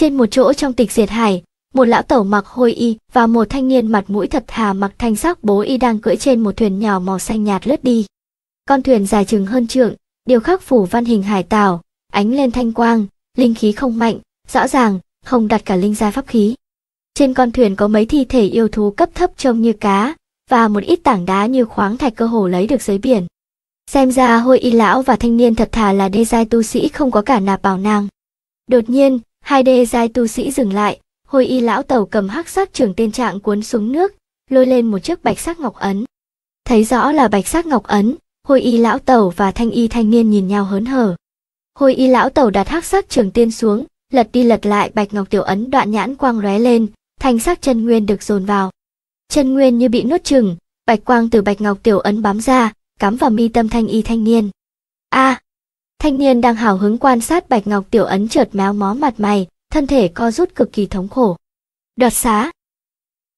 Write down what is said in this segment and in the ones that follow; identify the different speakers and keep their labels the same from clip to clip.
Speaker 1: Trên một chỗ trong tịch diệt hải, một lão tẩu mặc hôi y và một thanh niên mặt mũi thật thà mặc thanh sắc bố y đang cưỡi trên một thuyền nhỏ màu xanh nhạt lướt đi. Con thuyền dài chừng hơn trượng, điều khắc phủ văn hình hải tảo, ánh lên thanh quang, linh khí không mạnh, rõ ràng, không đặt cả linh gia pháp khí. Trên con thuyền có mấy thi thể yêu thú cấp thấp trông như cá, và một ít tảng đá như khoáng thạch cơ hồ lấy được dưới biển. Xem ra hôi y lão và thanh niên thật thà là đê giai tu sĩ không có cả nạp bảo nàng. Đột nhiên, Hai đê giai tu sĩ dừng lại, hồi y lão tẩu cầm hắc sắc trường tên trạng cuốn xuống nước, lôi lên một chiếc bạch sắc ngọc ấn. Thấy rõ là bạch sắc ngọc ấn, hồi y lão tẩu và thanh y thanh niên nhìn nhau hớn hở. Hồi y lão tẩu đặt hắc sắc trường tiên xuống, lật đi lật lại bạch ngọc tiểu ấn đoạn nhãn quang lóe lên, thanh sắc chân nguyên được dồn vào. Chân nguyên như bị nuốt chừng, bạch quang từ bạch ngọc tiểu ấn bám ra, cắm vào mi tâm thanh y thanh niên. A, à, Thanh niên đang hào hứng quan sát Bạch Ngọc Tiểu Ấn chợt méo mó mặt mày, thân thể co rút cực kỳ thống khổ. Đoạt xá.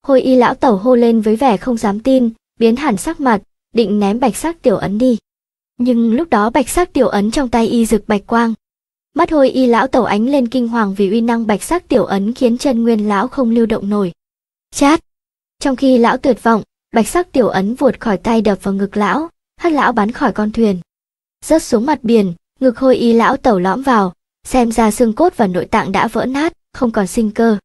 Speaker 1: Hồi y lão tẩu hô lên với vẻ không dám tin, biến hẳn sắc mặt, định ném Bạch Sắc Tiểu Ấn đi. Nhưng lúc đó Bạch Sắc Tiểu Ấn trong tay y rực bạch quang. Mắt hồi y lão tẩu ánh lên kinh hoàng vì uy năng Bạch Sắc Tiểu Ấn khiến chân nguyên lão không lưu động nổi. Chát. Trong khi lão tuyệt vọng, Bạch Sắc Tiểu Ấn vuột khỏi tay đập vào ngực lão, hất lão bắn khỏi con thuyền. Rớt xuống mặt biển, ngực hôi y lão tẩu lõm vào, xem ra xương cốt và nội tạng đã vỡ nát, không còn sinh cơ.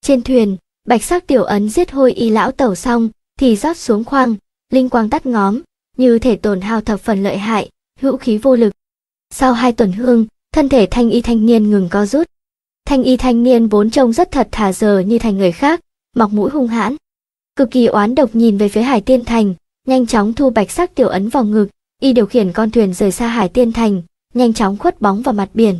Speaker 1: Trên thuyền, bạch sắc tiểu ấn giết hôi y lão tẩu xong, thì rót xuống khoang, linh quang tắt ngóm, như thể tổn hao thập phần lợi hại, hữu khí vô lực. Sau hai tuần hương, thân thể thanh y thanh niên ngừng co rút. Thanh y thanh niên vốn trông rất thật thà giờ như thành người khác, mọc mũi hung hãn. Cực kỳ oán độc nhìn về phía hải tiên thành, nhanh chóng thu bạch sắc tiểu ấn vào ngực, y điều khiển con thuyền rời xa hải tiên thành, nhanh chóng khuất bóng vào mặt biển.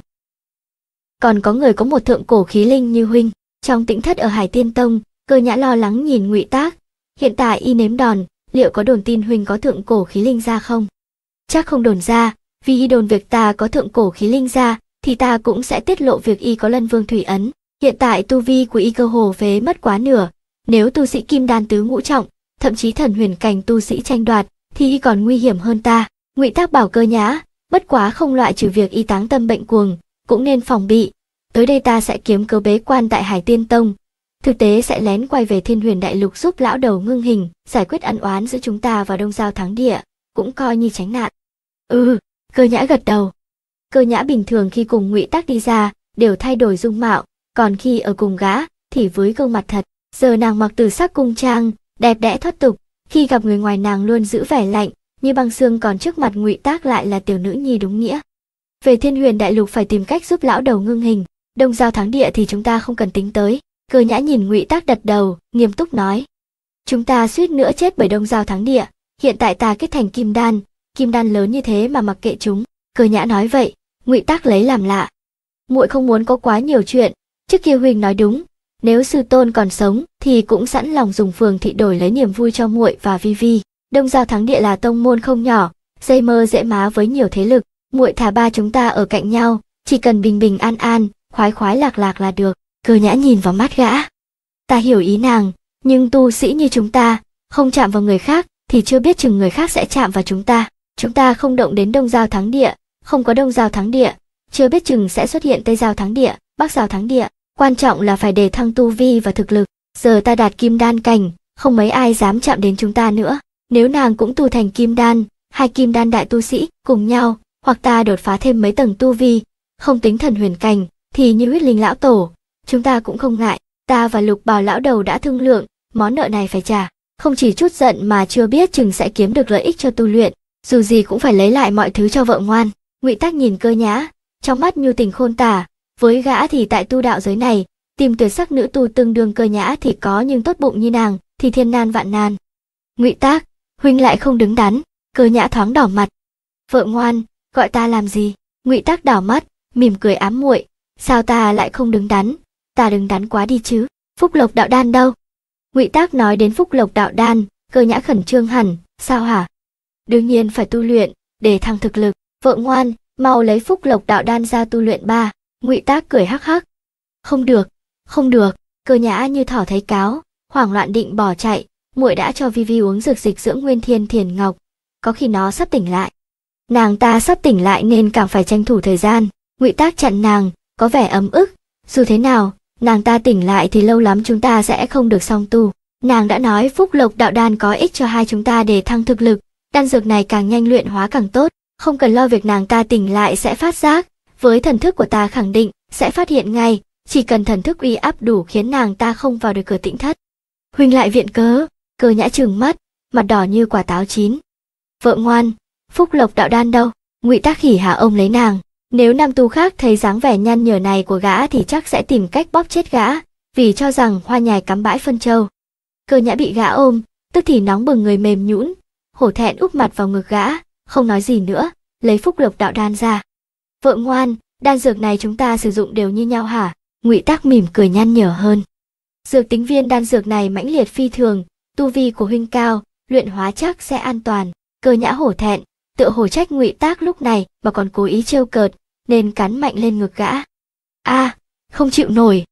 Speaker 1: Còn có người có một thượng cổ khí linh như huynh, trong tĩnh thất ở Hải Tiên Tông, cơ nhã lo lắng nhìn ngụy tác, hiện tại y nếm đòn, liệu có đồn tin huynh có thượng cổ khí linh ra không? Chắc không đồn ra, vì y đồn việc ta có thượng cổ khí linh ra, thì ta cũng sẽ tiết lộ việc y có lân vương thủy ấn. Hiện tại tu vi của y cơ hồ phế mất quá nửa, nếu tu sĩ kim đan tứ ngũ trọng, thậm chí thần huyền cảnh tu sĩ tranh đoạt, thì y còn nguy hiểm hơn ta. Ngụy Tác bảo cơ nhã, bất quá không loại trừ việc y táng tâm bệnh cuồng, cũng nên phòng bị. Tới đây ta sẽ kiếm cơ bế quan tại Hải Tiên Tông, thực tế sẽ lén quay về Thiên Huyền Đại Lục giúp lão đầu ngưng hình, giải quyết ăn oán giữa chúng ta và Đông Giao Thắng Địa, cũng coi như tránh nạn. Ừ, cơ nhã gật đầu. Cơ nhã bình thường khi cùng ngụy Tác đi ra, đều thay đổi dung mạo, còn khi ở cùng gã, thì với gương mặt thật, giờ nàng mặc từ sắc cung trang, đẹp đẽ thoát tục, khi gặp người ngoài nàng luôn giữ vẻ lạnh, như băng xương còn trước mặt ngụy tác lại là tiểu nữ nhi đúng nghĩa về thiên huyền đại lục phải tìm cách giúp lão đầu ngưng hình đông giao thắng địa thì chúng ta không cần tính tới cơ nhã nhìn ngụy tác đặt đầu nghiêm túc nói chúng ta suýt nữa chết bởi đông giao thắng địa hiện tại ta kết thành kim đan kim đan lớn như thế mà mặc kệ chúng cơ nhã nói vậy ngụy tác lấy làm lạ muội không muốn có quá nhiều chuyện trước kia huỳnh nói đúng nếu sư tôn còn sống thì cũng sẵn lòng dùng phường thị đổi lấy niềm vui cho muội và vi vi đông giao thắng địa là tông môn không nhỏ dây mơ dễ má với nhiều thế lực muội thả ba chúng ta ở cạnh nhau chỉ cần bình bình an an khoái khoái lạc lạc là được cơ nhã nhìn vào mắt gã ta hiểu ý nàng nhưng tu sĩ như chúng ta không chạm vào người khác thì chưa biết chừng người khác sẽ chạm vào chúng ta chúng ta không động đến đông giao thắng địa không có đông giao thắng địa chưa biết chừng sẽ xuất hiện tây giao thắng địa bắc giao thắng địa quan trọng là phải để thăng tu vi và thực lực giờ ta đạt kim đan cảnh không mấy ai dám chạm đến chúng ta nữa nếu nàng cũng tu thành kim đan, hai kim đan đại tu sĩ cùng nhau, hoặc ta đột phá thêm mấy tầng tu vi, không tính thần huyền cảnh, thì như huyết linh lão tổ, chúng ta cũng không ngại, ta và lục bào lão đầu đã thương lượng, món nợ này phải trả, không chỉ chút giận mà chưa biết chừng sẽ kiếm được lợi ích cho tu luyện, dù gì cũng phải lấy lại mọi thứ cho vợ ngoan, ngụy tác nhìn cơ nhã, trong mắt nhu tình khôn tả, với gã thì tại tu đạo giới này, tìm tuyệt sắc nữ tu tương đương cơ nhã thì có nhưng tốt bụng như nàng, thì thiên nan vạn nan. Ngụy tác, huynh lại không đứng đắn cơ nhã thoáng đỏ mặt vợ ngoan gọi ta làm gì ngụy tắc đỏ mắt mỉm cười ám muội sao ta lại không đứng đắn ta đứng đắn quá đi chứ phúc lộc đạo đan đâu ngụy tác nói đến phúc lộc đạo đan cơ nhã khẩn trương hẳn sao hả đương nhiên phải tu luyện để thăng thực lực vợ ngoan mau lấy phúc lộc đạo đan ra tu luyện ba ngụy tác cười hắc hắc không được không được cơ nhã như thỏ thấy cáo hoảng loạn định bỏ chạy muội đã cho Vivi uống dược dịch dưỡng nguyên thiên thiền ngọc, có khi nó sắp tỉnh lại. Nàng ta sắp tỉnh lại nên càng phải tranh thủ thời gian, Ngụy Tác chặn nàng, có vẻ ấm ức, dù thế nào, nàng ta tỉnh lại thì lâu lắm chúng ta sẽ không được song tu. Nàng đã nói phúc lộc đạo đan có ích cho hai chúng ta để thăng thực lực, đan dược này càng nhanh luyện hóa càng tốt, không cần lo việc nàng ta tỉnh lại sẽ phát giác, với thần thức của ta khẳng định sẽ phát hiện ngay, chỉ cần thần thức uy áp đủ khiến nàng ta không vào được cửa tĩnh thất. Huynh lại viện cớ, cơ nhã trừng mắt mặt đỏ như quả táo chín vợ ngoan phúc lộc đạo đan đâu ngụy tác khỉ hạ ông lấy nàng nếu nam tu khác thấy dáng vẻ nhăn nhở này của gã thì chắc sẽ tìm cách bóp chết gã vì cho rằng hoa nhài cắm bãi phân châu cơ nhã bị gã ôm tức thì nóng bừng người mềm nhũn hổ thẹn úp mặt vào ngực gã không nói gì nữa lấy phúc lộc đạo đan ra vợ ngoan đan dược này chúng ta sử dụng đều như nhau hả ngụy tác mỉm cười nhăn nhở hơn dược tính viên đan dược này mãnh liệt phi thường tu vi của huynh cao luyện hóa chắc sẽ an toàn cơ nhã hổ thẹn tựa hổ trách ngụy tác lúc này mà còn cố ý trêu cợt nên cắn mạnh lên ngực gã a à, không chịu nổi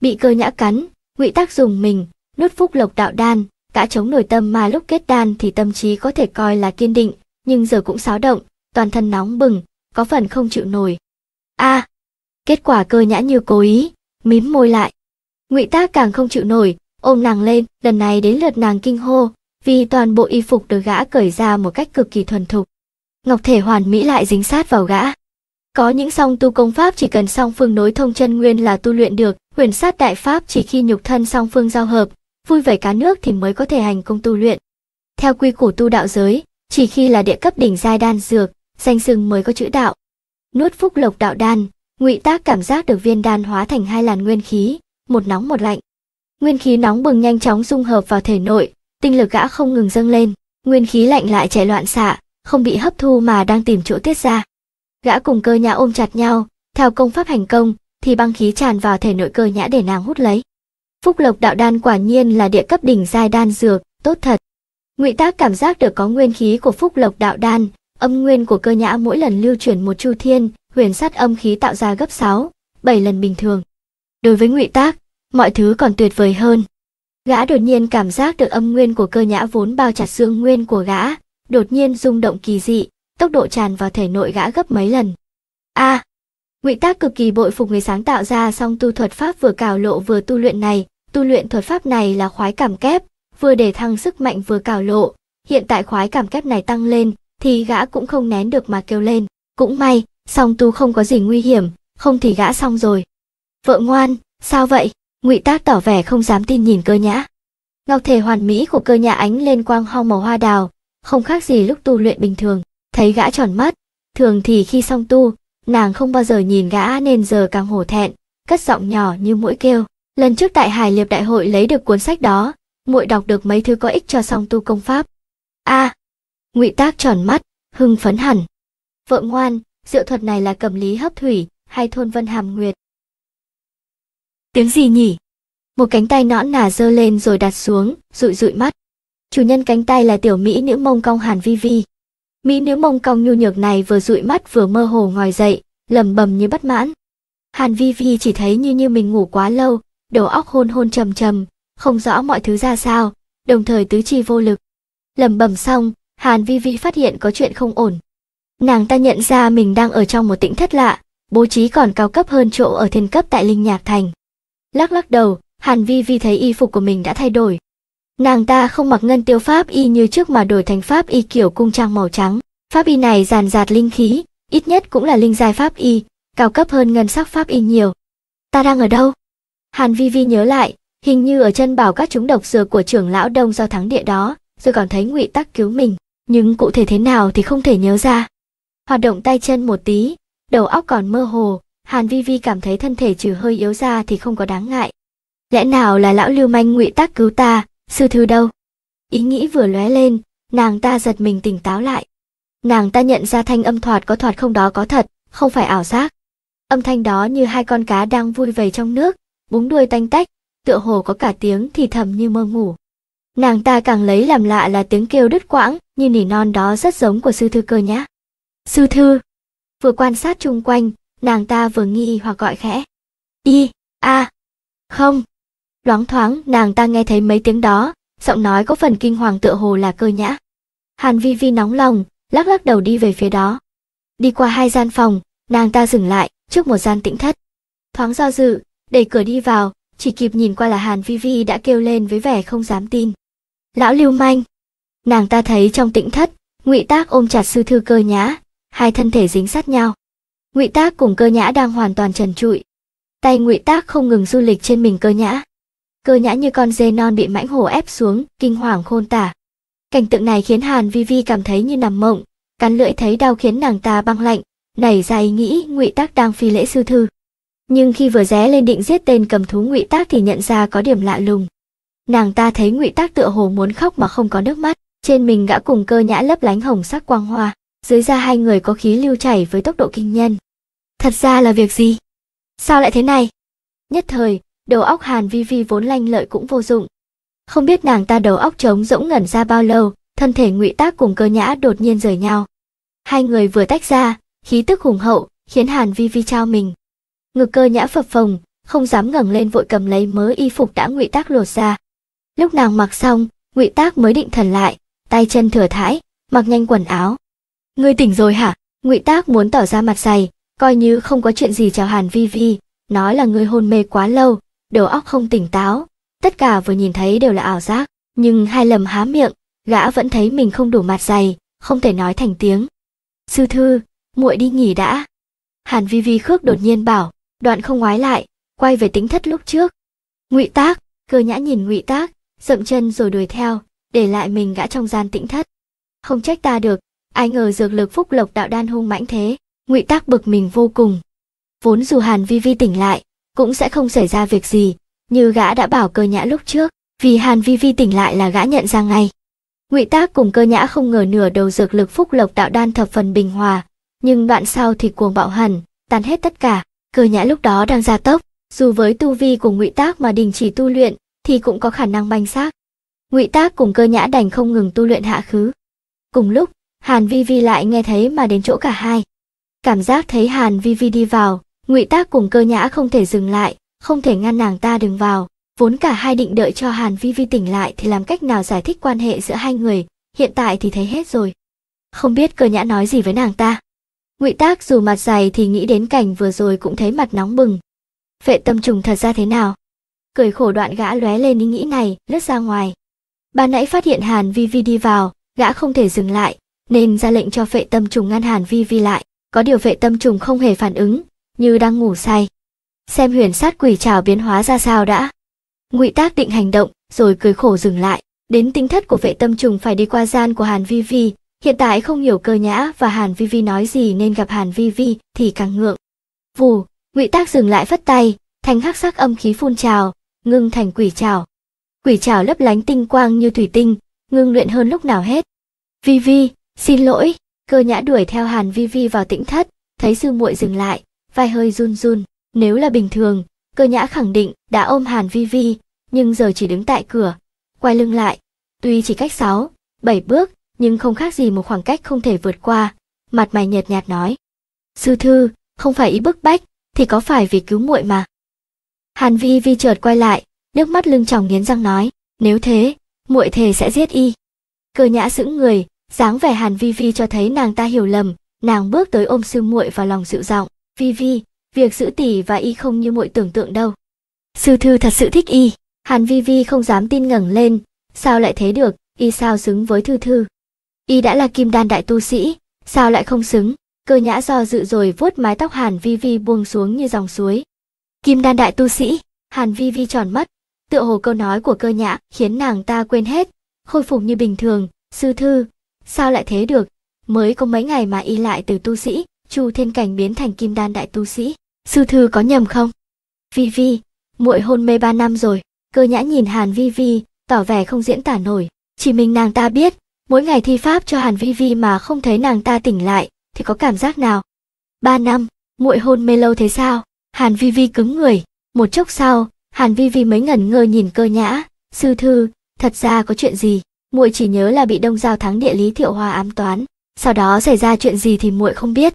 Speaker 1: bị cơ nhã cắn ngụy tác dùng mình nuốt phúc lộc đạo đan gã chống nổi tâm mà lúc kết đan thì tâm trí có thể coi là kiên định nhưng giờ cũng xáo động toàn thân nóng bừng có phần không chịu nổi a à, kết quả cơ nhã như cố ý mím môi lại ngụy tác càng không chịu nổi ôm nàng lên, lần này đến lượt nàng kinh hô, vì toàn bộ y phục được gã cởi ra một cách cực kỳ thuần thục. Ngọc thể hoàn mỹ lại dính sát vào gã. Có những song tu công pháp chỉ cần song phương nối thông chân nguyên là tu luyện được, huyền sát đại pháp chỉ khi nhục thân song phương giao hợp, vui vẻ cá nước thì mới có thể hành công tu luyện. Theo quy củ tu đạo giới, chỉ khi là địa cấp đỉnh giai đan dược, danh sừng mới có chữ đạo. Nuốt phúc lộc đạo đan, ngụy tác cảm giác được viên đan hóa thành hai làn nguyên khí, một nóng một lạnh nguyên khí nóng bừng nhanh chóng dung hợp vào thể nội, tinh lực gã không ngừng dâng lên, nguyên khí lạnh lại chạy loạn xạ, không bị hấp thu mà đang tìm chỗ tiết ra. Gã cùng cơ nhã ôm chặt nhau, theo công pháp hành công, thì băng khí tràn vào thể nội cơ nhã để nàng hút lấy. Phúc Lộc đạo đan quả nhiên là địa cấp đỉnh giai đan dược, tốt thật. Ngụy Tác cảm giác được có nguyên khí của Phúc Lộc đạo đan, âm nguyên của cơ nhã mỗi lần lưu chuyển một chu thiên, huyền sát âm khí tạo ra gấp 6, 7 lần bình thường. Đối với Ngụy Tác, mọi thứ còn tuyệt vời hơn. Gã đột nhiên cảm giác được âm nguyên của cơ nhã vốn bao chặt xương nguyên của gã, đột nhiên rung động kỳ dị, tốc độ tràn vào thể nội gã gấp mấy lần. A, à, Ngụy Tác cực kỳ bội phục người sáng tạo ra song tu thuật pháp vừa cào lộ vừa tu luyện này, tu luyện thuật pháp này là khoái cảm kép, vừa để thăng sức mạnh vừa cào lộ, hiện tại khoái cảm kép này tăng lên thì gã cũng không nén được mà kêu lên, cũng may, song tu không có gì nguy hiểm, không thì gã xong rồi. Vợ ngoan, sao vậy? ngụy tác tỏ vẻ không dám tin nhìn cơ nhã ngọc thể hoàn mỹ của cơ nhã ánh lên quang hong màu hoa đào không khác gì lúc tu luyện bình thường thấy gã tròn mắt thường thì khi xong tu nàng không bao giờ nhìn gã nên giờ càng hổ thẹn cất giọng nhỏ như mũi kêu lần trước tại hải liệp đại hội lấy được cuốn sách đó muội đọc được mấy thứ có ích cho song tu công pháp a à, ngụy tác tròn mắt hưng phấn hẳn vợ ngoan diệu thuật này là cầm lý hấp thủy hay thôn vân hàm nguyệt tiếng gì nhỉ một cánh tay nõn nà giơ lên rồi đặt xuống rụi rụi mắt chủ nhân cánh tay là tiểu mỹ nữ mông cong hàn vi vi mỹ nữ mông cong nhu nhược này vừa rụi mắt vừa mơ hồ ngồi dậy lầm bầm như bất mãn hàn vi vi chỉ thấy như như mình ngủ quá lâu đầu óc hôn hôn trầm trầm không rõ mọi thứ ra sao đồng thời tứ chi vô lực lầm bầm xong hàn vi vi phát hiện có chuyện không ổn nàng ta nhận ra mình đang ở trong một tĩnh thất lạ bố trí còn cao cấp hơn chỗ ở thiên cấp tại linh nhạc thành lắc lắc đầu hàn vi vi thấy y phục của mình đã thay đổi nàng ta không mặc ngân tiêu pháp y như trước mà đổi thành pháp y kiểu cung trang màu trắng pháp y này giàn giạt linh khí ít nhất cũng là linh giai pháp y cao cấp hơn ngân sắc pháp y nhiều ta đang ở đâu hàn vi vi nhớ lại hình như ở chân bảo các chúng độc dừa của trưởng lão đông do thắng địa đó rồi còn thấy ngụy tắc cứu mình nhưng cụ thể thế nào thì không thể nhớ ra hoạt động tay chân một tí đầu óc còn mơ hồ Hàn Vi Vi cảm thấy thân thể trừ hơi yếu ra thì không có đáng ngại. Lẽ nào là lão lưu manh ngụy tác cứu ta, sư thư đâu? Ý nghĩ vừa lóe lên, nàng ta giật mình tỉnh táo lại. Nàng ta nhận ra thanh âm thoạt có thoạt không đó có thật, không phải ảo giác. Âm thanh đó như hai con cá đang vui vầy trong nước, búng đuôi tanh tách, tựa hồ có cả tiếng thì thầm như mơ ngủ. Nàng ta càng lấy làm lạ là tiếng kêu đứt quãng, như nỉ non đó rất giống của sư thư cơ nhá. Sư thư! Vừa quan sát chung quanh, nàng ta vừa nghi hoặc gọi khẽ đi a à, không loáng thoáng nàng ta nghe thấy mấy tiếng đó giọng nói có phần kinh hoàng tựa hồ là cơ nhã hàn vi vi nóng lòng lắc lắc đầu đi về phía đó đi qua hai gian phòng nàng ta dừng lại trước một gian tĩnh thất thoáng do dự đẩy cửa đi vào chỉ kịp nhìn qua là hàn vi vi đã kêu lên với vẻ không dám tin lão lưu manh nàng ta thấy trong tĩnh thất ngụy tác ôm chặt sư thư cơ nhã hai thân thể dính sát nhau ngụy tác cùng cơ nhã đang hoàn toàn trần trụi tay ngụy tác không ngừng du lịch trên mình cơ nhã cơ nhã như con dê non bị mãnh hổ ép xuống kinh hoàng khôn tả cảnh tượng này khiến hàn vi vi cảm thấy như nằm mộng cắn lưỡi thấy đau khiến nàng ta băng lạnh nảy ra ý nghĩ ngụy tác đang phi lễ sư thư nhưng khi vừa ré lên định giết tên cầm thú ngụy tác thì nhận ra có điểm lạ lùng nàng ta thấy ngụy tác tựa hồ muốn khóc mà không có nước mắt trên mình gã cùng cơ nhã lấp lánh hồng sắc quang hoa dưới da hai người có khí lưu chảy với tốc độ kinh nhân. Thật ra là việc gì? Sao lại thế này? Nhất thời, đầu óc Hàn Vi Vi vốn lanh lợi cũng vô dụng. Không biết nàng ta đầu óc trống rỗng ngẩn ra bao lâu, thân thể ngụy tác cùng cơ nhã đột nhiên rời nhau. Hai người vừa tách ra, khí tức hùng hậu, khiến Hàn Vi Vi trao mình. Ngực cơ nhã phập phồng, không dám ngẩng lên vội cầm lấy mớ y phục đã ngụy tác lột ra. Lúc nàng mặc xong, ngụy tác mới định thần lại, tay chân thừa thãi, mặc nhanh quần áo, Ngươi tỉnh rồi hả? Ngụy Tác muốn tỏ ra mặt dày, coi như không có chuyện gì chào Hàn Vi Vi, nói là ngươi hôn mê quá lâu, đầu óc không tỉnh táo, tất cả vừa nhìn thấy đều là ảo giác, nhưng hai lầm há miệng, gã vẫn thấy mình không đủ mặt dày, không thể nói thành tiếng. Sư thư, muội đi nghỉ đã. Hàn Vi Vi khước đột nhiên bảo, đoạn không ngoái lại, quay về tính thất lúc trước. Ngụy Tác, Cơ Nhã nhìn Ngụy Tác, dậm chân rồi đuổi theo, để lại mình gã trong gian tĩnh thất. Không trách ta được, ai ngờ dược lực phúc lộc đạo đan hung mãnh thế ngụy tác bực mình vô cùng vốn dù hàn vi vi tỉnh lại cũng sẽ không xảy ra việc gì như gã đã bảo cơ nhã lúc trước vì hàn vi vi tỉnh lại là gã nhận ra ngay ngụy tác cùng cơ nhã không ngờ nửa đầu dược lực phúc lộc đạo đan thập phần bình hòa nhưng đoạn sau thì cuồng bạo hẳn tàn hết tất cả cơ nhã lúc đó đang gia tốc dù với tu vi của ngụy tác mà đình chỉ tu luyện thì cũng có khả năng banh xác ngụy tác cùng cơ nhã đành không ngừng tu luyện hạ khứ cùng lúc Hàn Vi Vi lại nghe thấy mà đến chỗ cả hai. Cảm giác thấy Hàn Vi Vi đi vào, Ngụy Tác cùng Cơ Nhã không thể dừng lại, không thể ngăn nàng ta đừng vào. Vốn cả hai định đợi cho Hàn Vi Vi tỉnh lại thì làm cách nào giải thích quan hệ giữa hai người, hiện tại thì thấy hết rồi. Không biết Cơ Nhã nói gì với nàng ta. Ngụy Tác dù mặt dày thì nghĩ đến cảnh vừa rồi cũng thấy mặt nóng bừng. Vệ tâm trùng thật ra thế nào? Cười khổ đoạn gã lóe lên ý nghĩ này, lướt ra ngoài. Ban nãy phát hiện Hàn Vi Vi đi vào, gã không thể dừng lại, nên ra lệnh cho vệ tâm trùng ngăn Hàn Vi Vi lại. Có điều vệ tâm trùng không hề phản ứng, như đang ngủ say. Xem huyền sát quỷ trảo biến hóa ra sao đã. Ngụy Tác định hành động, rồi cười khổ dừng lại. Đến tính thất của vệ tâm trùng phải đi qua gian của Hàn Vi Vi, hiện tại không hiểu cơ nhã và Hàn Vi Vi nói gì nên gặp Hàn Vi Vi thì càng ngượng. Vù, Ngụy Tác dừng lại phất tay, thành hắc sắc âm khí phun trào, ngưng thành quỷ trảo. Quỷ trảo lấp lánh tinh quang như thủy tinh, ngưng luyện hơn lúc nào hết. Vi Vi, xin lỗi cơ nhã đuổi theo hàn vi vi vào tĩnh thất thấy sư muội dừng lại vai hơi run run nếu là bình thường cơ nhã khẳng định đã ôm hàn vi vi nhưng giờ chỉ đứng tại cửa quay lưng lại tuy chỉ cách sáu bảy bước nhưng không khác gì một khoảng cách không thể vượt qua mặt mày nhợt nhạt nói sư thư không phải ý bức bách thì có phải vì cứu muội mà hàn vi vi chợt quay lại nước mắt lưng tròng nghiến răng nói nếu thế muội thề sẽ giết y cơ nhã sững người dáng vẻ hàn vi vi cho thấy nàng ta hiểu lầm nàng bước tới ôm sư muội vào lòng dịu giọng vi vi việc giữ tỷ và y không như muội tưởng tượng đâu sư thư thật sự thích y hàn vi vi không dám tin ngẩng lên sao lại thế được y sao xứng với thư thư y đã là kim đan đại tu sĩ sao lại không xứng cơ nhã do dự rồi vuốt mái tóc hàn vi vi buông xuống như dòng suối kim đan đại tu sĩ hàn vi vi tròn mắt tựa hồ câu nói của cơ nhã khiến nàng ta quên hết khôi phục như bình thường sư thư Sao lại thế được? Mới có mấy ngày mà y lại từ tu sĩ, Chu Thiên Cảnh biến thành Kim Đan đại tu sĩ, sư thư có nhầm không? Vi Vi, muội hôn mê ba năm rồi. Cơ Nhã nhìn Hàn Vi Vi, tỏ vẻ không diễn tả nổi, chỉ mình nàng ta biết, mỗi ngày thi pháp cho Hàn Vi Vi mà không thấy nàng ta tỉnh lại thì có cảm giác nào? Ba năm, muội hôn mê lâu thế sao? Hàn Vi Vi cứng người, một chốc sau, Hàn Vi Vi mới ngẩn ngơ nhìn Cơ Nhã, sư thư, thật ra có chuyện gì? muội chỉ nhớ là bị đông giao thắng địa lý thiệu hoa ám toán sau đó xảy ra chuyện gì thì muội không biết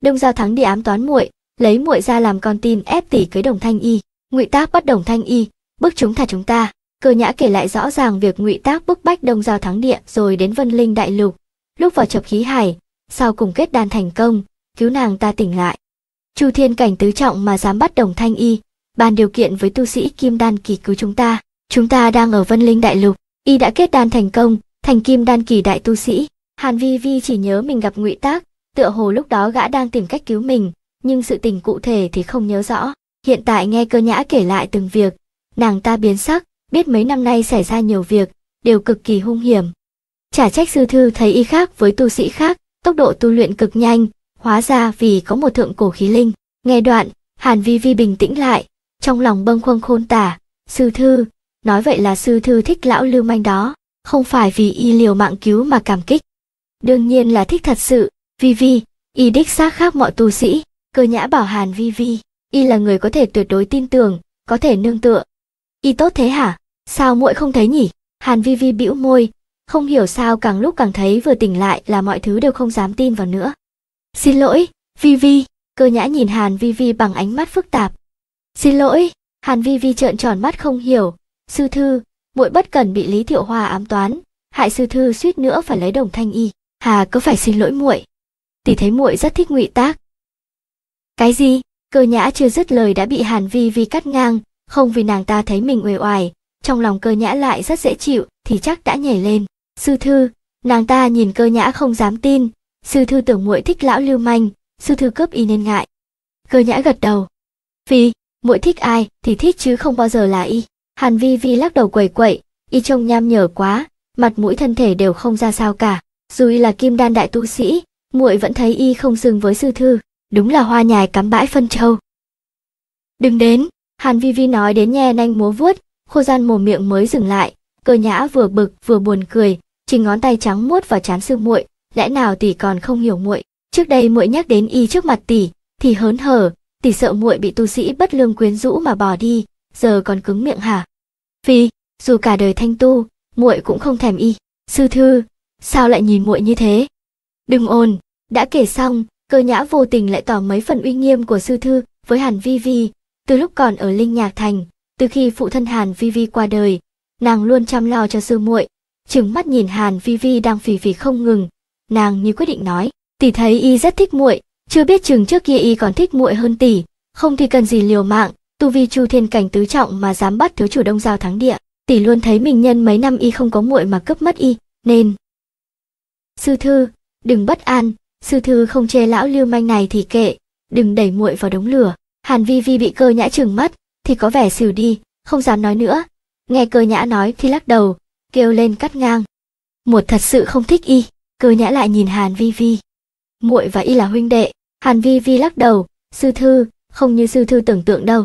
Speaker 1: đông giao thắng địa ám toán muội lấy muội ra làm con tin ép tỷ cưới đồng thanh y ngụy tác bắt đồng thanh y bức chúng thả chúng ta cơ nhã kể lại rõ ràng việc ngụy tác bức bách đông giao thắng địa rồi đến vân linh đại lục lúc vào chập khí hải sau cùng kết đàn thành công cứu nàng ta tỉnh lại chu thiên cảnh tứ trọng mà dám bắt đồng thanh y bàn điều kiện với tu sĩ kim đan kỳ cứu chúng ta chúng ta đang ở vân linh đại lục y đã kết đan thành công, thành kim đan kỳ đại tu sĩ. Hàn Vi Vi chỉ nhớ mình gặp Ngụy Tác, tựa hồ lúc đó gã đang tìm cách cứu mình, nhưng sự tình cụ thể thì không nhớ rõ. Hiện tại nghe cơ nhã kể lại từng việc, nàng ta biến sắc, biết mấy năm nay xảy ra nhiều việc, đều cực kỳ hung hiểm. Chả trách sư thư thấy y khác với tu sĩ khác, tốc độ tu luyện cực nhanh, hóa ra vì có một thượng cổ khí linh. Nghe đoạn, Hàn Vi Vi bình tĩnh lại, trong lòng bâng khuâng khôn tả, sư thư, nói vậy là sư thư thích lão lưu manh đó, không phải vì y liều mạng cứu mà cảm kích. Đương nhiên là thích thật sự, vi vi y đích xác khác mọi tu sĩ, cơ nhã bảo hàn vi vi, y là người có thể tuyệt đối tin tưởng, có thể nương tựa. Y tốt thế hả? Sao muội không thấy nhỉ? Hàn vi vi bĩu môi, không hiểu sao càng lúc càng thấy vừa tỉnh lại là mọi thứ đều không dám tin vào nữa. Xin lỗi, vi vi, cơ nhã nhìn Hàn vi vi bằng ánh mắt phức tạp. Xin lỗi, Hàn vi vi trợn tròn mắt không hiểu, Sư thư, muội bất cần bị Lý Thiệu Hoa ám toán, hại sư thư suýt nữa phải lấy đồng thanh y, hà cứ phải xin lỗi muội. Tỷ thấy muội rất thích ngụy tác. Cái gì? Cơ nhã chưa dứt lời đã bị Hàn Vi Vi cắt ngang, không vì nàng ta thấy mình uể oải, trong lòng cơ nhã lại rất dễ chịu thì chắc đã nhảy lên. Sư thư, nàng ta nhìn cơ nhã không dám tin, sư thư tưởng muội thích lão lưu manh, sư thư cướp y nên ngại. Cơ nhã gật đầu. Vì, muội thích ai thì thích chứ không bao giờ là y. Hàn Vi Vi lắc đầu quẩy quẩy, y trông nham nhở quá, mặt mũi thân thể đều không ra sao cả. Dù y là kim đan đại tu sĩ, muội vẫn thấy y không dừng với sư thư, đúng là hoa nhài cắm bãi phân châu. Đừng đến, Hàn Vi Vi nói đến nhe nanh múa vuốt, khô gian mồm miệng mới dừng lại, cơ nhã vừa bực vừa buồn cười, chỉ ngón tay trắng muốt vào chán sư muội, lẽ nào tỷ còn không hiểu muội, trước đây muội nhắc đến y trước mặt tỷ, thì hớn hở, tỷ sợ muội bị tu sĩ bất lương quyến rũ mà bỏ đi, giờ còn cứng miệng hả? vì dù cả đời thanh tu muội cũng không thèm y sư thư sao lại nhìn muội như thế đừng ồn đã kể xong cơ nhã vô tình lại tỏ mấy phần uy nghiêm của sư thư với hàn vi vi từ lúc còn ở linh nhạc thành từ khi phụ thân hàn vi vi qua đời nàng luôn chăm lo cho sư muội trừng mắt nhìn hàn vi vi đang phì phì không ngừng nàng như quyết định nói tỷ thấy y rất thích muội chưa biết chừng trước kia y còn thích muội hơn tỷ không thì cần gì liều mạng tu vi chu thiên cảnh tứ trọng mà dám bắt thiếu chủ đông giao thắng địa tỷ luôn thấy mình nhân mấy năm y không có muội mà cướp mất y nên sư thư đừng bất an sư thư không chê lão lưu manh này thì kệ đừng đẩy muội vào đống lửa hàn vi vi bị cơ nhã chừng mắt thì có vẻ xỉu đi không dám nói nữa nghe cơ nhã nói thì lắc đầu kêu lên cắt ngang một thật sự không thích y cơ nhã lại nhìn hàn vi vi muội và y là huynh đệ hàn vi vi lắc đầu sư thư không như sư thư tưởng tượng đâu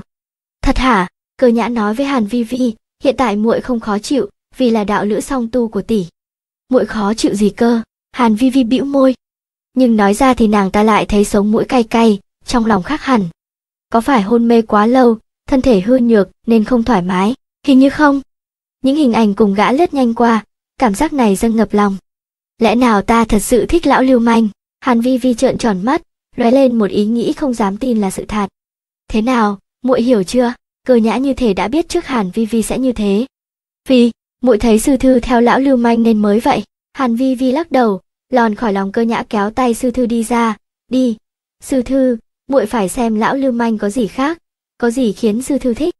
Speaker 1: Thật hả? Cơ nhã nói với Hàn Vi Vi, hiện tại muội không khó chịu, vì là đạo lữ song tu của tỷ. Muội khó chịu gì cơ? Hàn Vi Vi bĩu môi. Nhưng nói ra thì nàng ta lại thấy sống mũi cay cay, trong lòng khác hẳn. Có phải hôn mê quá lâu, thân thể hư nhược nên không thoải mái, hình như không? Những hình ảnh cùng gã lướt nhanh qua, cảm giác này dâng ngập lòng. Lẽ nào ta thật sự thích lão lưu manh? Hàn Vi Vi trợn tròn mắt, lóe lên một ý nghĩ không dám tin là sự thật. Thế nào, muội hiểu chưa cơ nhã như thế đã biết trước hàn vi vi sẽ như thế vì muội thấy sư thư theo lão lưu manh nên mới vậy hàn vi vi lắc đầu lòn khỏi lòng cơ nhã kéo tay sư thư đi ra đi sư thư muội phải xem lão lưu manh có gì khác có gì khiến sư thư thích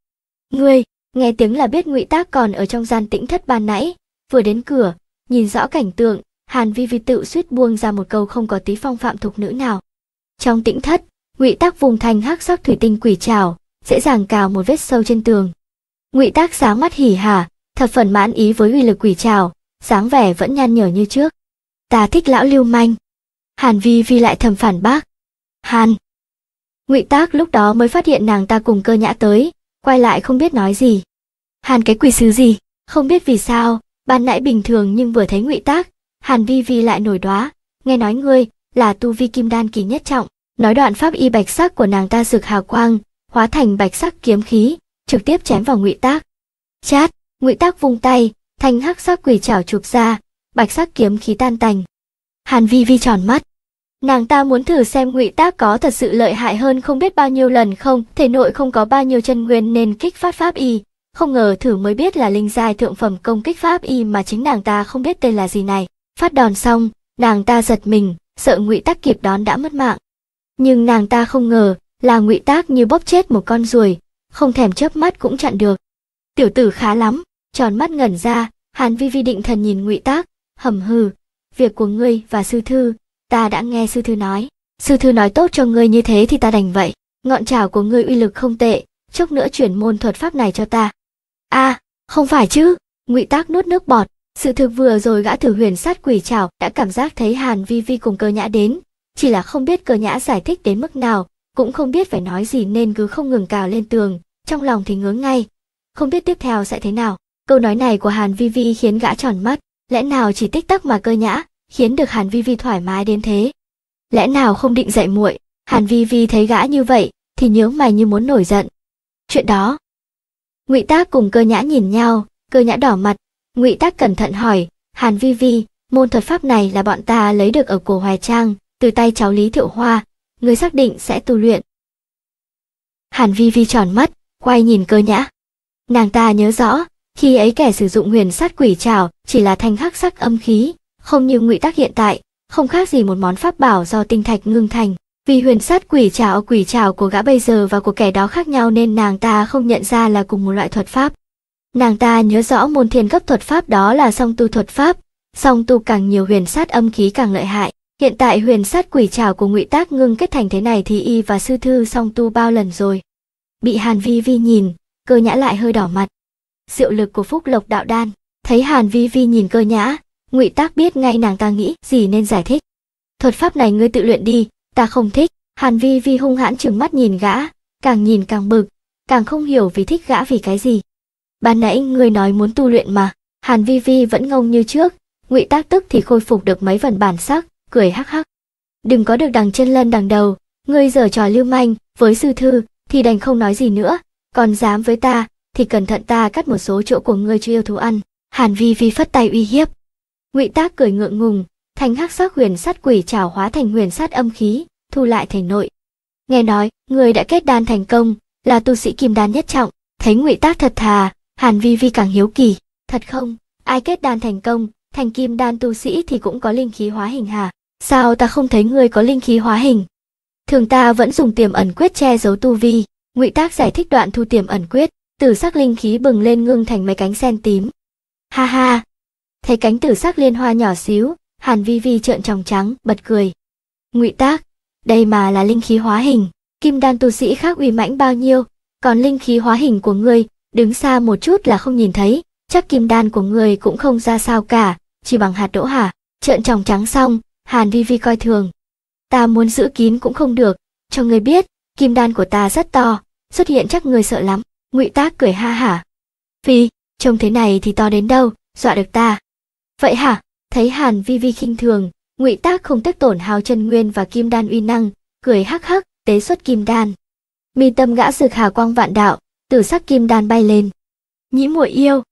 Speaker 1: ngươi nghe tiếng là biết ngụy tác còn ở trong gian tĩnh thất ban nãy vừa đến cửa nhìn rõ cảnh tượng hàn vi vi tự suýt buông ra một câu không có tí phong phạm thục nữ nào trong tĩnh thất ngụy tác vùng thành hắc sắc thủy tinh quỷ trào dễ dàng cào một vết sâu trên tường. Ngụy Tác sáng mắt hỉ hả, thập phần mãn ý với uy lực quỷ trào, dáng vẻ vẫn nhăn nhở như trước. Ta thích lão lưu manh. Hàn Vi Vi lại thầm phản bác. Hàn. Ngụy Tác lúc đó mới phát hiện nàng ta cùng cơ nhã tới, quay lại không biết nói gì. Hàn cái quỷ sứ gì, không biết vì sao, ban nãy bình thường nhưng vừa thấy Ngụy Tác, Hàn Vi Vi lại nổi đóa, nghe nói ngươi là tu vi kim đan kỳ nhất trọng. Nói đoạn pháp y bạch sắc của nàng ta rực hào quang, hóa thành bạch sắc kiếm khí, trực tiếp chém vào Ngụy Tác. Chát, Ngụy Tác vung tay, thanh hắc sắc quỷ chảo chụp ra, bạch sắc kiếm khí tan tành. Hàn Vi Vi tròn mắt. Nàng ta muốn thử xem Ngụy Tác có thật sự lợi hại hơn không biết bao nhiêu lần không, thể nội không có bao nhiêu chân nguyên nên kích phát pháp y, không ngờ thử mới biết là linh giai thượng phẩm công kích pháp y mà chính nàng ta không biết tên là gì này. Phát đòn xong, nàng ta giật mình, sợ Ngụy Tác kịp đón đã mất mạng. Nhưng nàng ta không ngờ, là ngụy tác như bóp chết một con ruồi không thèm chớp mắt cũng chặn được tiểu tử khá lắm tròn mắt ngẩn ra hàn vi vi định thần nhìn ngụy tác hầm hừ việc của ngươi và sư thư ta đã nghe sư thư nói sư thư nói tốt cho ngươi như thế thì ta đành vậy ngọn trảo của ngươi uy lực không tệ chốc nữa chuyển môn thuật pháp này cho ta a à, không phải chứ ngụy tác nuốt nước bọt sự thực vừa rồi gã thử huyền sát quỷ trảo đã cảm giác thấy hàn vi vi cùng cơ nhã đến chỉ là không biết cơ nhã giải thích đến mức nào cũng không biết phải nói gì nên cứ không ngừng cào lên tường, trong lòng thì ngứa ngay. Không biết tiếp theo sẽ thế nào. Câu nói này của Hàn Vi Vi khiến gã tròn mắt, lẽ nào chỉ tích tắc mà cơ nhã, khiến được Hàn Vi Vi thoải mái đến thế. Lẽ nào không định dạy muội, Hàn Vi Vi thấy gã như vậy, thì nhớ mày như muốn nổi giận. Chuyện đó. Ngụy Tác cùng cơ nhã nhìn nhau, cơ nhã đỏ mặt, Ngụy Tác cẩn thận hỏi, Hàn Vi Vi, môn thuật pháp này là bọn ta lấy được ở cổ Hoài Trang, từ tay cháu Lý Thiệu Hoa, người xác định sẽ tu luyện. Hàn Vi Vi tròn mắt, quay nhìn cơ nhã. Nàng ta nhớ rõ, khi ấy kẻ sử dụng huyền sát quỷ trào chỉ là thanh hắc sắc âm khí, không như ngụy tác hiện tại, không khác gì một món pháp bảo do tinh thạch ngưng thành. Vì huyền sát quỷ trào quỷ trào của gã bây giờ và của kẻ đó khác nhau nên nàng ta không nhận ra là cùng một loại thuật pháp. Nàng ta nhớ rõ môn thiên cấp thuật pháp đó là song tu thuật pháp, song tu càng nhiều huyền sát âm khí càng lợi hại. Hiện tại huyền sát quỷ trảo của ngụy tác ngưng kết thành thế này thì y và sư thư song tu bao lần rồi. Bị Hàn Vi Vi nhìn, cơ nhã lại hơi đỏ mặt. Diệu lực của phúc lộc đạo đan, thấy Hàn Vi Vi nhìn cơ nhã, ngụy tác biết ngay nàng ta nghĩ gì nên giải thích. Thuật pháp này ngươi tự luyện đi, ta không thích. Hàn Vi Vi hung hãn trừng mắt nhìn gã, càng nhìn càng bực, càng không hiểu vì thích gã vì cái gì. Ban nãy ngươi nói muốn tu luyện mà, Hàn Vi Vi vẫn ngông như trước, Ngụy Tác tức thì khôi phục được mấy phần bản sắc, cười hắc hắc. Đừng có được đằng chân lân đằng đầu, ngươi giở trò lưu manh, với sư thư thì đành không nói gì nữa, còn dám với ta thì cẩn thận ta cắt một số chỗ của ngươi cho yêu thú ăn. Hàn Vi Vi phất tay uy hiếp. Ngụy Tác cười ngượng ngùng, thành hắc sắc huyền sát quỷ trảo hóa thành huyền sát âm khí, thu lại thể nội. Nghe nói, người đã kết đan thành công, là tu sĩ kim đan nhất trọng, thấy Ngụy Tác thật thà, Hàn Vi Vi càng hiếu kỳ, thật không, ai kết đan thành công, thành kim đan tu sĩ thì cũng có linh khí hóa hình hà sao ta không thấy người có linh khí hóa hình? Thường ta vẫn dùng tiềm ẩn quyết che giấu tu vi, ngụy tác giải thích đoạn thu tiềm ẩn quyết, tử sắc linh khí bừng lên ngưng thành mấy cánh sen tím. Ha ha! Thấy cánh tử sắc liên hoa nhỏ xíu, Hàn Vi Vi trợn tròng trắng, bật cười. Ngụy tác, đây mà là linh khí hóa hình, kim đan tu sĩ khác uy mãnh bao nhiêu, còn linh khí hóa hình của ngươi, đứng xa một chút là không nhìn thấy, chắc kim đan của ngươi cũng không ra sao cả, chỉ bằng hạt đỗ hả? Trợn tròng trắng xong, Hàn Vi Vi coi thường. Ta muốn giữ kín cũng không được, cho người biết, kim đan của ta rất to, xuất hiện chắc người sợ lắm. Ngụy Tác cười ha hả. Vì, trông thế này thì to đến đâu, dọa được ta. Vậy hả? Thấy Hàn Vi Vi khinh thường, Ngụy Tác không tức tổn hao chân nguyên và kim đan uy năng, cười hắc hắc, tế xuất kim đan. Mi tâm gã rực hà quang vạn đạo, tử sắc kim đan bay lên. Nhĩ muội yêu.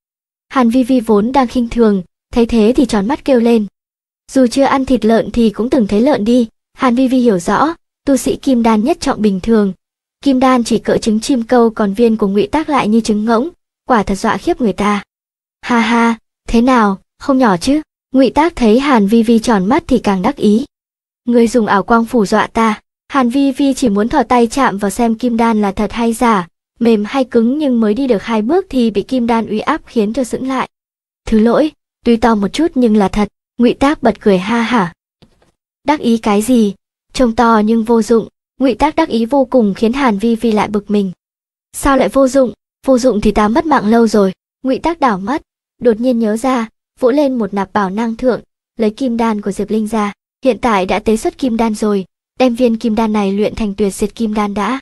Speaker 1: Hàn Vi Vi vốn đang khinh thường, thấy thế thì tròn mắt kêu lên, dù chưa ăn thịt lợn thì cũng từng thấy lợn đi, Hàn Vi Vi hiểu rõ, tu sĩ kim đan nhất trọng bình thường. Kim đan chỉ cỡ trứng chim câu còn viên của ngụy tác lại như trứng ngỗng, quả thật dọa khiếp người ta. Ha ha, thế nào, không nhỏ chứ? Ngụy Tác thấy Hàn Vi Vi tròn mắt thì càng đắc ý. người dùng ảo quang phủ dọa ta, Hàn Vi Vi chỉ muốn thò tay chạm vào xem kim đan là thật hay giả, mềm hay cứng nhưng mới đi được hai bước thì bị kim đan uy áp khiến cho sững lại. Thứ lỗi, tuy to một chút nhưng là thật ngụy tác bật cười ha hả đắc ý cái gì trông to nhưng vô dụng ngụy tác đắc ý vô cùng khiến hàn vi vi lại bực mình sao lại vô dụng vô dụng thì ta mất mạng lâu rồi ngụy tác đảo mắt, đột nhiên nhớ ra vỗ lên một nạp bảo năng thượng lấy kim đan của diệp linh ra hiện tại đã tế xuất kim đan rồi đem viên kim đan này luyện thành tuyệt diệt kim đan đã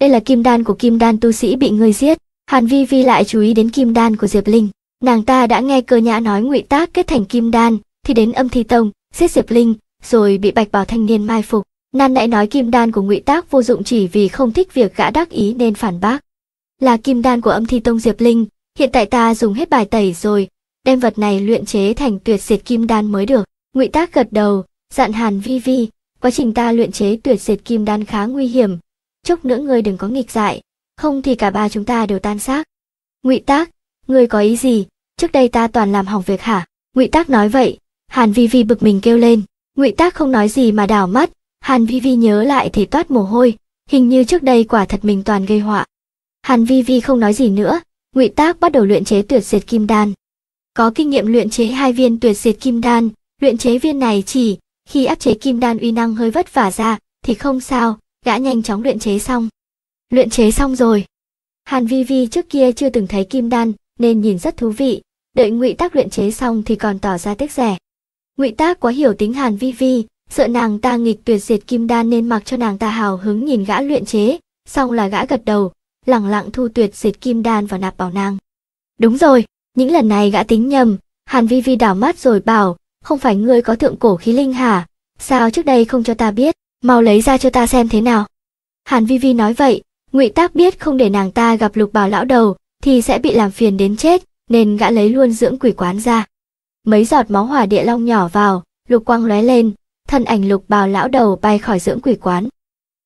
Speaker 1: đây là kim đan của kim đan tu sĩ bị ngươi giết hàn vi vi lại chú ý đến kim đan của diệp linh nàng ta đã nghe cơ nhã nói ngụy tác kết thành kim đan thì đến âm thi tông giết diệp linh rồi bị bạch bào thanh niên mai phục nan nãy nói kim đan của ngụy tác vô dụng chỉ vì không thích việc gã đắc ý nên phản bác là kim đan của âm thi tông diệp linh hiện tại ta dùng hết bài tẩy rồi đem vật này luyện chế thành tuyệt diệt kim đan mới được ngụy tác gật đầu dặn hàn vi vi quá trình ta luyện chế tuyệt diệt kim đan khá nguy hiểm chúc nữa ngươi đừng có nghịch dại không thì cả ba chúng ta đều tan xác ngụy tác ngươi có ý gì trước đây ta toàn làm hỏng việc hả ngụy tác nói vậy Hàn Vi Vi bực mình kêu lên, Ngụy Tác không nói gì mà đảo mắt, Hàn Vi Vi nhớ lại thì toát mồ hôi, hình như trước đây quả thật mình toàn gây họa. Hàn Vi Vi không nói gì nữa, Ngụy Tác bắt đầu luyện chế tuyệt diệt kim đan. Có kinh nghiệm luyện chế hai viên tuyệt diệt kim đan, luyện chế viên này chỉ khi áp chế kim đan uy năng hơi vất vả ra thì không sao, đã nhanh chóng luyện chế xong. Luyện chế xong rồi. Hàn Vi Vi trước kia chưa từng thấy kim đan nên nhìn rất thú vị, đợi Ngụy Tác luyện chế xong thì còn tỏ ra tiếc rẻ ngụy tác quá hiểu tính hàn vi vi sợ nàng ta nghịch tuyệt diệt kim đan nên mặc cho nàng ta hào hứng nhìn gã luyện chế xong là gã gật đầu lẳng lặng thu tuyệt diệt kim đan và nạp bảo nàng đúng rồi những lần này gã tính nhầm hàn vi vi đảo mắt rồi bảo không phải ngươi có thượng cổ khí linh hả sao trước đây không cho ta biết mau lấy ra cho ta xem thế nào hàn vi vi nói vậy ngụy tác biết không để nàng ta gặp lục bảo lão đầu thì sẽ bị làm phiền đến chết nên gã lấy luôn dưỡng quỷ quán ra mấy giọt máu hỏa địa long nhỏ vào, lục quang lóe lên, thân ảnh lục bào lão đầu bay khỏi dưỡng quỷ quán.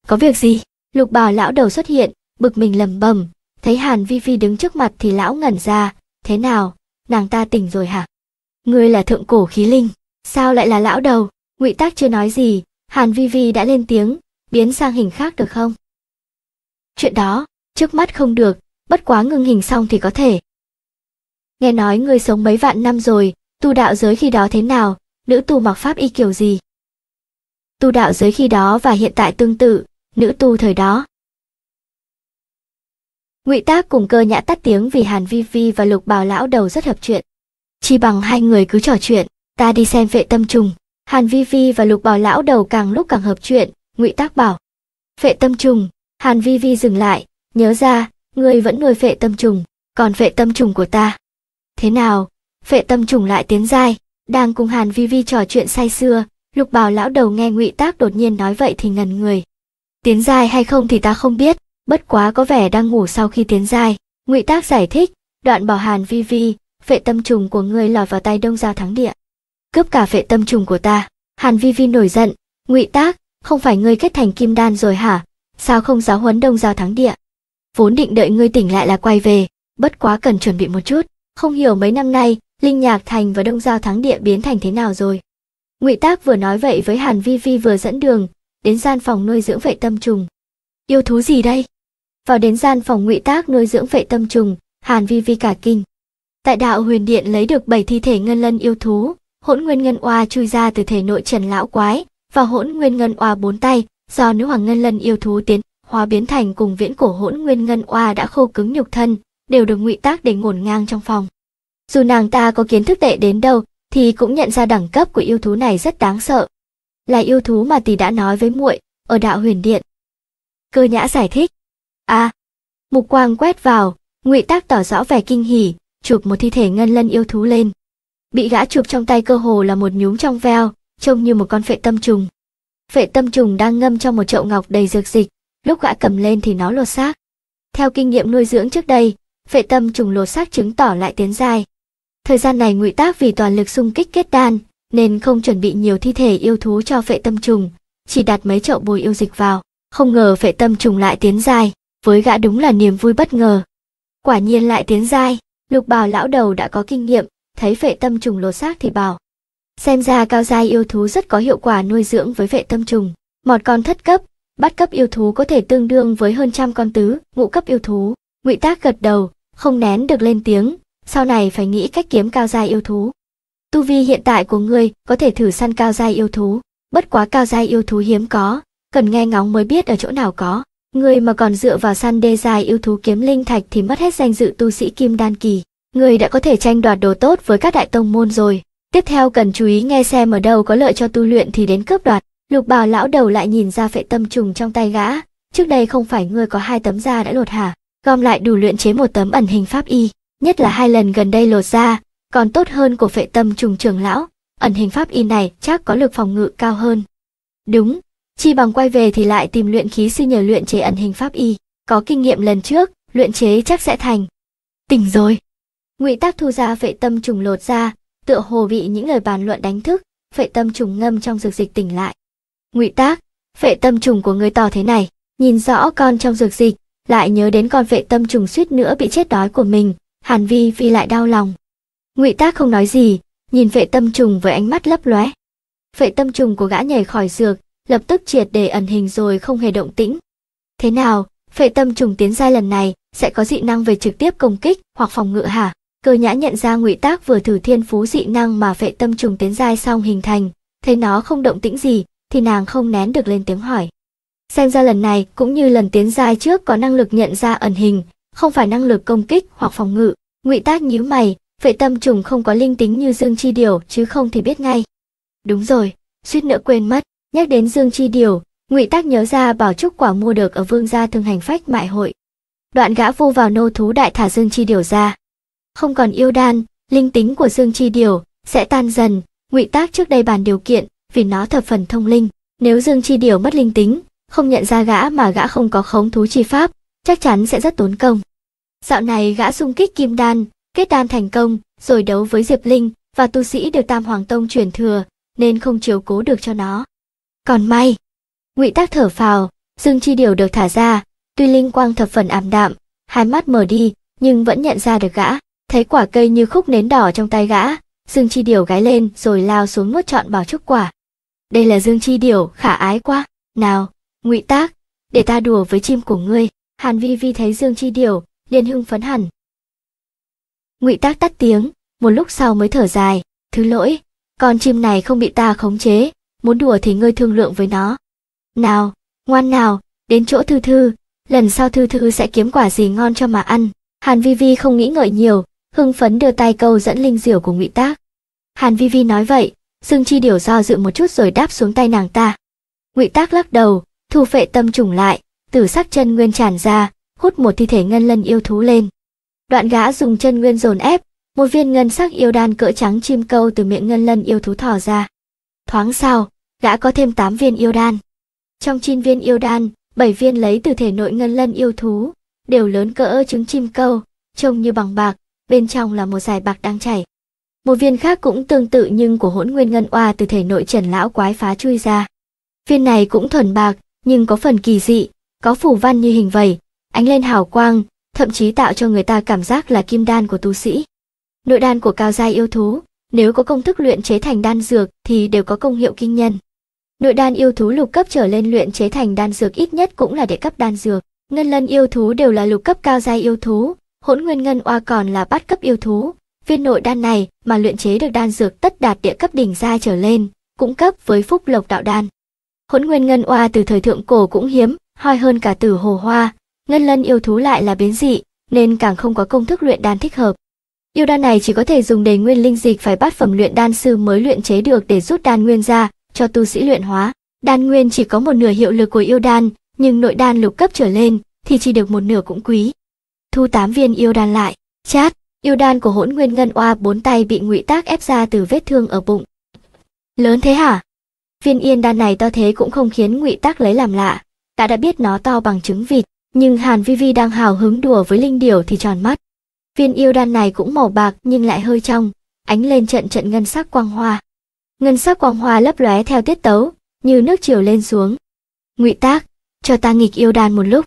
Speaker 1: Có việc gì? Lục bào lão đầu xuất hiện, bực mình lầm bầm, thấy Hàn Vi Vi đứng trước mặt thì lão ngẩn ra, thế nào, nàng ta tỉnh rồi hả? Ngươi là thượng cổ khí linh, sao lại là lão đầu? Ngụy Tác chưa nói gì, Hàn Vi Vi đã lên tiếng, biến sang hình khác được không? Chuyện đó, trước mắt không được, bất quá ngưng hình xong thì có thể. Nghe nói ngươi sống mấy vạn năm rồi, tu đạo giới khi đó thế nào, nữ tu mặc pháp y kiểu gì. Tu đạo giới khi đó và hiện tại tương tự, nữ tu thời đó. Ngụy Tác cùng cơ nhã tắt tiếng vì Hàn Vi Vi và Lục Bào lão đầu rất hợp chuyện. Chỉ bằng hai người cứ trò chuyện, ta đi xem vệ tâm trùng. Hàn Vi Vi và Lục Bào lão đầu càng lúc càng hợp chuyện, Ngụy Tác bảo. Vệ tâm trùng, Hàn Vi Vi dừng lại, nhớ ra, ngươi vẫn nuôi vệ tâm trùng, còn vệ tâm trùng của ta. Thế nào, Phệ tâm trùng lại tiến dài, đang cùng Hàn Vi Vi trò chuyện say sưa, lục Bảo lão đầu nghe ngụy tác đột nhiên nói vậy thì ngần người. Tiến dài hay không thì ta không biết, bất quá có vẻ đang ngủ sau khi tiến dài. Ngụy tác giải thích, đoạn bảo Hàn Vi Vi, Phệ tâm trùng của ngươi lọt vào tay đông giao thắng địa. Cướp cả Phệ tâm trùng của ta, Hàn Vi Vi nổi giận, ngụy tác, không phải ngươi kết thành kim đan rồi hả, sao không giáo huấn đông giao thắng địa. Vốn định đợi ngươi tỉnh lại là quay về, bất quá cần chuẩn bị một chút, không hiểu mấy năm nay Linh Nhạc Thành và Đông Giao Thắng Địa biến thành thế nào rồi? Ngụy Tác vừa nói vậy với Hàn Vi Vi vừa dẫn đường đến gian phòng nuôi dưỡng vệ tâm trùng. Yêu thú gì đây? Vào đến gian phòng Ngụy Tác nuôi dưỡng vệ tâm trùng, Hàn Vi Vi cả kinh. Tại đạo huyền điện lấy được bảy thi thể ngân lân yêu thú, hỗn nguyên ngân oa chui ra từ thể nội trần lão quái và hỗn nguyên ngân oa bốn tay do nữ hoàng ngân lân yêu thú tiến hóa biến thành cùng viễn cổ hỗn nguyên ngân oa đã khô cứng nhục thân đều được ngụy tác để ngổn ngang trong phòng dù nàng ta có kiến thức tệ đến đâu thì cũng nhận ra đẳng cấp của yêu thú này rất đáng sợ. Là yêu thú mà tỷ đã nói với muội ở đạo huyền điện. Cơ nhã giải thích. À, mục quang quét vào, ngụy tác tỏ rõ vẻ kinh hỉ, chụp một thi thể ngân lân yêu thú lên. Bị gã chụp trong tay cơ hồ là một nhúm trong veo, trông như một con phệ tâm trùng. Phệ tâm trùng đang ngâm trong một chậu ngọc đầy dược dịch, lúc gã cầm lên thì nó lột xác. Theo kinh nghiệm nuôi dưỡng trước đây, phệ tâm trùng lột xác chứng tỏ lại tiến dài, Thời gian này Ngụy Tác vì toàn lực xung kích kết đan, nên không chuẩn bị nhiều thi thể yêu thú cho phệ tâm trùng, chỉ đặt mấy chậu bồi yêu dịch vào. Không ngờ phệ tâm trùng lại tiến dài, với gã đúng là niềm vui bất ngờ. Quả nhiên lại tiến dài, lục bào lão đầu đã có kinh nghiệm, thấy phệ tâm trùng lột xác thì bảo. Xem ra cao giai yêu thú rất có hiệu quả nuôi dưỡng với vệ tâm trùng. một con thất cấp, bắt cấp yêu thú có thể tương đương với hơn trăm con tứ, ngũ cấp yêu thú. Ngụy Tác gật đầu, không nén được lên tiếng, sau này phải nghĩ cách kiếm cao giai yêu thú. Tu vi hiện tại của ngươi có thể thử săn cao giai yêu thú, bất quá cao giai yêu thú hiếm có, cần nghe ngóng mới biết ở chỗ nào có. Người mà còn dựa vào săn đê dài yêu thú kiếm linh thạch thì mất hết danh dự tu sĩ kim đan kỳ. Người đã có thể tranh đoạt đồ tốt với các đại tông môn rồi. Tiếp theo cần chú ý nghe xem ở đâu có lợi cho tu luyện thì đến cướp đoạt. Lục bào lão đầu lại nhìn ra phệ tâm trùng trong tay gã. Trước đây không phải ngươi có hai tấm da đã lột hả? Gom lại đủ luyện chế một tấm ẩn hình pháp y nhất là hai lần gần đây lột ra, còn tốt hơn của phệ tâm trùng trưởng lão, ẩn hình pháp y này chắc có lực phòng ngự cao hơn. Đúng, chi bằng quay về thì lại tìm luyện khí sư nhờ luyện chế ẩn hình pháp y, có kinh nghiệm lần trước, luyện chế chắc sẽ thành. Tỉnh rồi. Ngụy Tác thu ra phệ tâm trùng lột ra, tựa hồ bị những lời bàn luận đánh thức, phệ tâm trùng ngâm trong dược dịch tỉnh lại. Ngụy Tác, phệ tâm trùng của người to thế này, nhìn rõ con trong dược dịch, lại nhớ đến con phệ tâm trùng suýt nữa bị chết đói của mình, Hàn Vi Vi lại đau lòng. Ngụy Tác không nói gì, nhìn vệ tâm trùng với ánh mắt lấp lóe. Vệ tâm trùng của gã nhảy khỏi giường, lập tức triệt để ẩn hình rồi không hề động tĩnh. Thế nào, vệ tâm trùng tiến giai lần này sẽ có dị năng về trực tiếp công kích hoặc phòng ngự hả? Cơ nhã nhận ra Ngụy Tác vừa thử thiên phú dị năng mà vệ tâm trùng tiến giai xong hình thành, thấy nó không động tĩnh gì thì nàng không nén được lên tiếng hỏi. Xem ra lần này cũng như lần tiến giai trước có năng lực nhận ra ẩn hình, không phải năng lực công kích hoặc phòng ngự. Ngụy Tác nhíu mày, vệ tâm trùng không có linh tính như Dương Chi Điều chứ không thì biết ngay. Đúng rồi, suýt nữa quên mất, nhắc đến Dương Chi Điều, Ngụy Tác nhớ ra bảo trúc quả mua được ở Vương gia thương hành phách mại hội. Đoạn gã vô vào nô thú đại thả Dương Chi Điều ra. Không còn yêu đan, linh tính của Dương Chi Điều sẽ tan dần, Ngụy Tác trước đây bàn điều kiện, vì nó thập phần thông linh, nếu Dương Chi Điều mất linh tính, không nhận ra gã mà gã không có khống thú chi pháp, chắc chắn sẽ rất tốn công. Dạo này gã xung kích kim đan, kết đan thành công, rồi đấu với Diệp Linh và tu sĩ đều Tam Hoàng Tông chuyển thừa, nên không chiếu cố được cho nó. Còn may, Ngụy Tác thở phào, Dương Chi Điều được thả ra, tuy linh quang thập phần ảm đạm, hai mắt mở đi, nhưng vẫn nhận ra được gã, thấy quả cây như khúc nến đỏ trong tay gã, Dương Chi Điều gái lên rồi lao xuống nuốt trọn bảo trúc quả. Đây là Dương Chi Điều, khả ái quá. Nào, Ngụy Tác, để ta đùa với chim của ngươi. Hàn Vi Vi thấy Dương Chi Điểu, liền hưng phấn hẳn. Ngụy Tác tắt tiếng, một lúc sau mới thở dài, "Thứ lỗi, con chim này không bị ta khống chế, muốn đùa thì ngươi thương lượng với nó. Nào, ngoan nào, đến chỗ Thư Thư, lần sau Thư Thư sẽ kiếm quả gì ngon cho mà ăn." Hàn Vi Vi không nghĩ ngợi nhiều, hưng phấn đưa tay câu dẫn linh diểu của Ngụy Tác. Hàn Vi Vi nói vậy, Dương Chi Điểu do dự một chút rồi đáp xuống tay nàng ta. Ngụy Tác lắc đầu, thu phệ tâm trùng lại, tử sắc chân nguyên tràn ra, hút một thi thể ngân lân yêu thú lên. Đoạn gã dùng chân nguyên dồn ép, một viên ngân sắc yêu đan cỡ trắng chim câu từ miệng ngân lân yêu thú thò ra. Thoáng sau, gã có thêm 8 viên yêu đan. Trong chín viên yêu đan, 7 viên lấy từ thể nội ngân lân yêu thú, đều lớn cỡ trứng chim câu, trông như bằng bạc, bên trong là một dải bạc đang chảy. Một viên khác cũng tương tự nhưng của hỗn nguyên ngân oa từ thể nội trần lão quái phá chui ra. Viên này cũng thuần bạc, nhưng có phần kỳ dị, có phủ văn như hình vầy, ánh lên hào quang, thậm chí tạo cho người ta cảm giác là kim đan của tu sĩ. Nội đan của cao giai yêu thú, nếu có công thức luyện chế thành đan dược thì đều có công hiệu kinh nhân. Nội đan yêu thú lục cấp trở lên luyện chế thành đan dược ít nhất cũng là đệ cấp đan dược. Ngân lân yêu thú đều là lục cấp cao giai yêu thú, hỗn nguyên ngân oa còn là bát cấp yêu thú. Viên nội đan này mà luyện chế được đan dược tất đạt địa cấp đỉnh giai trở lên, cũng cấp với phúc lộc đạo đan. Hỗn nguyên ngân oa từ thời thượng cổ cũng hiếm, hoi hơn cả tử hồ hoa. Ngân lân yêu thú lại là biến dị, nên càng không có công thức luyện đan thích hợp. Yêu đan này chỉ có thể dùng đề nguyên linh dịch phải bát phẩm luyện đan sư mới luyện chế được để rút đan nguyên ra, cho tu sĩ luyện hóa. Đan nguyên chỉ có một nửa hiệu lực của yêu đan, nhưng nội đan lục cấp trở lên thì chỉ được một nửa cũng quý. Thu tám viên yêu đan lại, chát, yêu đan của hỗn nguyên ngân oa bốn tay bị ngụy tác ép ra từ vết thương ở bụng. Lớn thế hả? Viên yên đan này to thế cũng không khiến ngụy tác lấy làm lạ, ta đã biết nó to bằng trứng vịt, nhưng Hàn Vi Vi đang hào hứng đùa với linh điểu thì tròn mắt. Viên yêu đan này cũng màu bạc nhưng lại hơi trong, ánh lên trận trận ngân sắc quang hoa. Ngân sắc quang hoa lấp lóe theo tiết tấu, như nước chiều lên xuống. Ngụy Tác, cho ta nghịch yêu đan một lúc.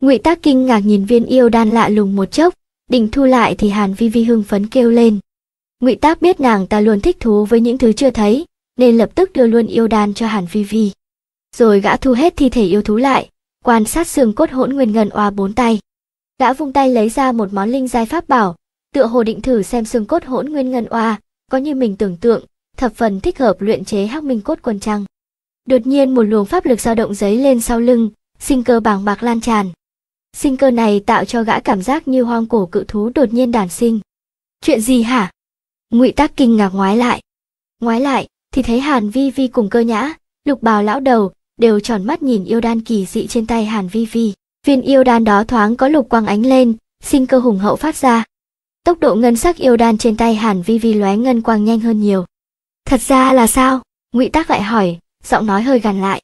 Speaker 1: Ngụy Tác kinh ngạc nhìn viên yêu đan lạ lùng một chốc, định thu lại thì Hàn Vi Vi hưng phấn kêu lên. Ngụy Tác biết nàng ta luôn thích thú với những thứ chưa thấy, nên lập tức đưa luôn yêu đan cho Hàn Vi Vi rồi gã thu hết thi thể yêu thú lại, quan sát xương cốt hỗn nguyên ngân oa bốn tay. Gã vung tay lấy ra một món linh giai pháp bảo, tựa hồ định thử xem xương cốt hỗn nguyên ngân oa có như mình tưởng tượng, thập phần thích hợp luyện chế hắc minh cốt quân trăng. Đột nhiên một luồng pháp lực dao động giấy lên sau lưng, sinh cơ bàng bạc lan tràn. Sinh cơ này tạo cho gã cảm giác như hoang cổ cự thú đột nhiên đản sinh. Chuyện gì hả? Ngụy Tác kinh ngạc ngoái lại. Ngoái lại thì thấy Hàn Vi Vi cùng Cơ Nhã, Lục Bào lão đầu, đều tròn mắt nhìn yêu đan kỳ dị trên tay Hàn Vi Vi. Viên yêu đan đó thoáng có lục quang ánh lên, sinh cơ hùng hậu phát ra. Tốc độ ngân sắc yêu đan trên tay Hàn Vi Vi lóe ngân quang nhanh hơn nhiều. Thật ra là sao? Ngụy Tác lại hỏi, giọng nói hơi gằn lại.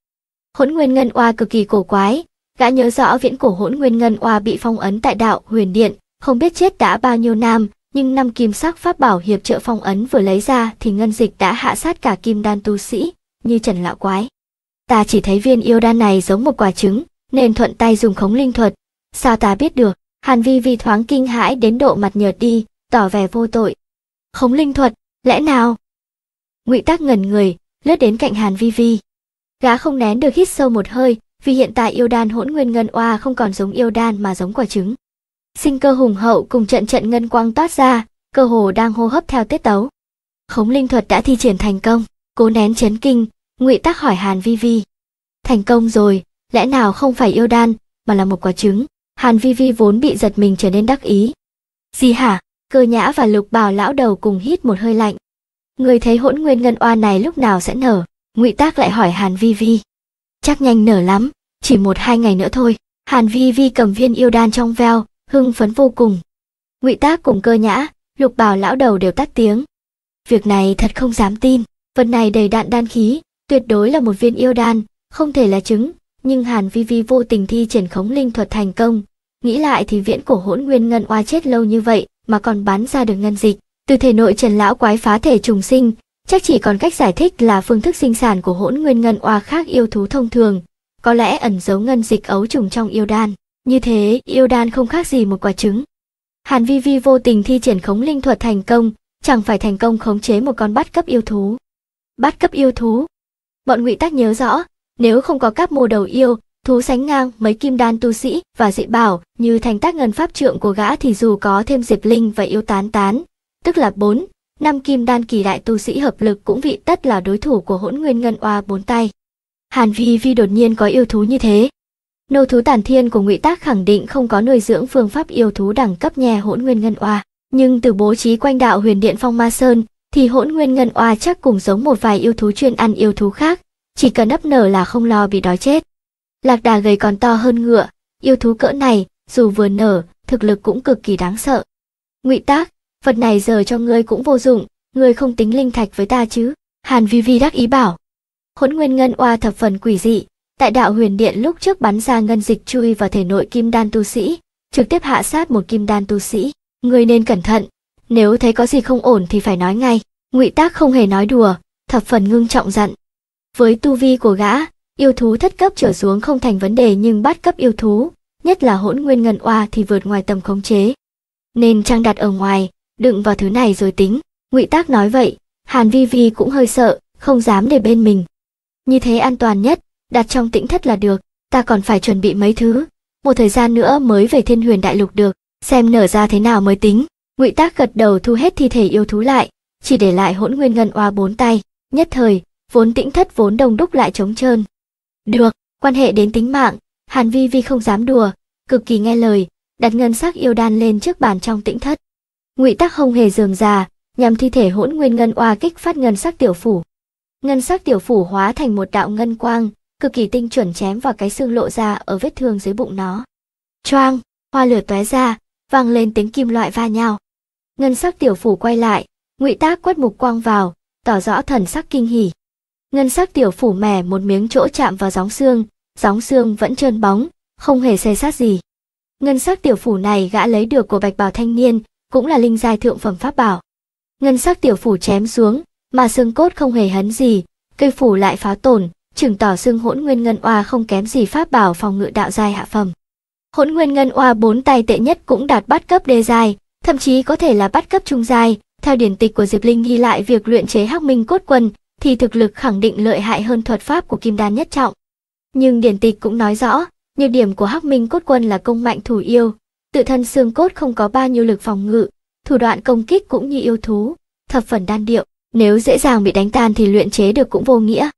Speaker 1: Hỗn Nguyên Ngân Oa cực kỳ cổ quái, gã nhớ rõ viễn cổ Hỗn Nguyên Ngân Oa bị phong ấn tại đạo Huyền Điện, không biết chết đã bao nhiêu năm, nhưng năm kim sắc pháp bảo hiệp trợ phong ấn vừa lấy ra thì ngân dịch đã hạ sát cả kim đan tu sĩ, như Trần Lão Quái ta chỉ thấy viên yêu đan này giống một quả trứng, nên thuận tay dùng khống linh thuật. Sao ta biết được? Hàn Vi Vi thoáng kinh hãi đến độ mặt nhợt đi, tỏ vẻ vô tội. Khống linh thuật, lẽ nào? Ngụy Tác ngẩn người, lướt đến cạnh Hàn Vi Vi. Gã không nén được hít sâu một hơi, vì hiện tại yêu đan hỗn nguyên ngân oa không còn giống yêu đan mà giống quả trứng. Sinh cơ hùng hậu cùng trận trận ngân quang toát ra, cơ hồ đang hô hấp theo tiết tấu. Khống linh thuật đã thi triển thành công, cố nén chấn kinh, ngụy tác hỏi hàn vi vi thành công rồi lẽ nào không phải yêu đan mà là một quả trứng hàn vi vi vốn bị giật mình trở nên đắc ý gì hả cơ nhã và lục Bảo lão đầu cùng hít một hơi lạnh người thấy hỗn nguyên ngân oa này lúc nào sẽ nở ngụy tác lại hỏi hàn vi vi chắc nhanh nở lắm chỉ một hai ngày nữa thôi hàn vi vi cầm viên yêu đan trong veo hưng phấn vô cùng ngụy tác cùng cơ nhã lục Bảo lão đầu đều tắt tiếng việc này thật không dám tin vật này đầy đạn đan khí tuyệt đối là một viên yêu đan, không thể là trứng, nhưng Hàn Vi Vi vô tình thi triển khống linh thuật thành công. Nghĩ lại thì viễn cổ hỗn nguyên ngân oa chết lâu như vậy mà còn bán ra được ngân dịch, từ thể nội Trần lão quái phá thể trùng sinh, chắc chỉ còn cách giải thích là phương thức sinh sản của hỗn nguyên ngân oa khác yêu thú thông thường, có lẽ ẩn giấu ngân dịch ấu trùng trong yêu đan. Như thế, yêu đan không khác gì một quả trứng. Hàn Vi Vi vô tình thi triển khống linh thuật thành công, chẳng phải thành công khống chế một con bắt cấp yêu thú. Bắt cấp yêu thú, bọn ngụy tác nhớ rõ nếu không có các mô đầu yêu thú sánh ngang mấy kim đan tu sĩ và dị bảo như thành tác ngân pháp trượng của gã thì dù có thêm diệp linh và yêu tán tán tức là bốn năm kim đan kỳ đại tu sĩ hợp lực cũng vị tất là đối thủ của hỗn nguyên ngân oa bốn tay hàn vi vi đột nhiên có yêu thú như thế nô thú tản thiên của ngụy tác khẳng định không có nuôi dưỡng phương pháp yêu thú đẳng cấp nhè hỗn nguyên ngân oa nhưng từ bố trí quanh đạo huyền điện phong ma sơn thì hỗn nguyên ngân oa chắc cũng giống một vài yêu thú chuyên ăn yêu thú khác, chỉ cần ấp nở là không lo bị đói chết. Lạc đà gầy còn to hơn ngựa, yêu thú cỡ này, dù vừa nở, thực lực cũng cực kỳ đáng sợ. Ngụy Tác, vật này giờ cho ngươi cũng vô dụng, ngươi không tính linh thạch với ta chứ? Hàn Vi Vi đắc ý bảo. Hỗn nguyên ngân oa thập phần quỷ dị, tại đạo huyền điện lúc trước bắn ra ngân dịch chui vào thể nội kim đan tu sĩ, trực tiếp hạ sát một kim đan tu sĩ, ngươi nên cẩn thận, nếu thấy có gì không ổn thì phải nói ngay ngụy tác không hề nói đùa thập phần ngưng trọng dặn với tu vi của gã yêu thú thất cấp trở xuống không thành vấn đề nhưng bắt cấp yêu thú nhất là hỗn nguyên ngân oa thì vượt ngoài tầm khống chế nên trang đặt ở ngoài đựng vào thứ này rồi tính ngụy tác nói vậy hàn vi vi cũng hơi sợ không dám để bên mình như thế an toàn nhất đặt trong tĩnh thất là được ta còn phải chuẩn bị mấy thứ một thời gian nữa mới về thiên huyền đại lục được xem nở ra thế nào mới tính ngụy tác gật đầu thu hết thi thể yêu thú lại chỉ để lại hỗn nguyên ngân oa bốn tay nhất thời vốn tĩnh thất vốn đông đúc lại trống trơn được quan hệ đến tính mạng hàn vi vi không dám đùa cực kỳ nghe lời đặt ngân sắc yêu đan lên trước bàn trong tĩnh thất ngụy Tác không hề dườm già nhằm thi thể hỗn nguyên ngân oa kích phát ngân sắc tiểu phủ ngân sắc tiểu phủ hóa thành một đạo ngân quang cực kỳ tinh chuẩn chém vào cái xương lộ ra ở vết thương dưới bụng nó choang hoa lửa tóe ra vang lên tiếng kim loại va nhau Ngân sắc tiểu phủ quay lại, ngụy tác quét mục quang vào, tỏ rõ thần sắc kinh hỉ. Ngân sắc tiểu phủ mẻ một miếng chỗ chạm vào gióng xương, gióng xương vẫn trơn bóng, không hề xê sát gì. Ngân sắc tiểu phủ này gã lấy được của bạch bào thanh niên, cũng là linh giai thượng phẩm pháp bảo. Ngân sắc tiểu phủ chém xuống, mà xương cốt không hề hấn gì, cây phủ lại phá tổn, chứng tỏ xương hỗn nguyên ngân oa không kém gì pháp bảo phòng ngự đạo giai hạ phẩm. Hỗn nguyên ngân oa bốn tay tệ nhất cũng đạt bắt cấp đê giai, thậm chí có thể là bắt cấp trung dài. Theo điển tịch của Diệp Linh ghi lại việc luyện chế hắc minh cốt Quân thì thực lực khẳng định lợi hại hơn thuật pháp của Kim Đan nhất trọng. Nhưng điển tịch cũng nói rõ, nhược điểm của hắc minh cốt quân là công mạnh thủ yêu, tự thân xương cốt không có bao nhiêu lực phòng ngự, thủ đoạn công kích cũng như yêu thú, thập phần đan điệu, nếu dễ dàng bị đánh tan thì luyện chế được cũng vô nghĩa.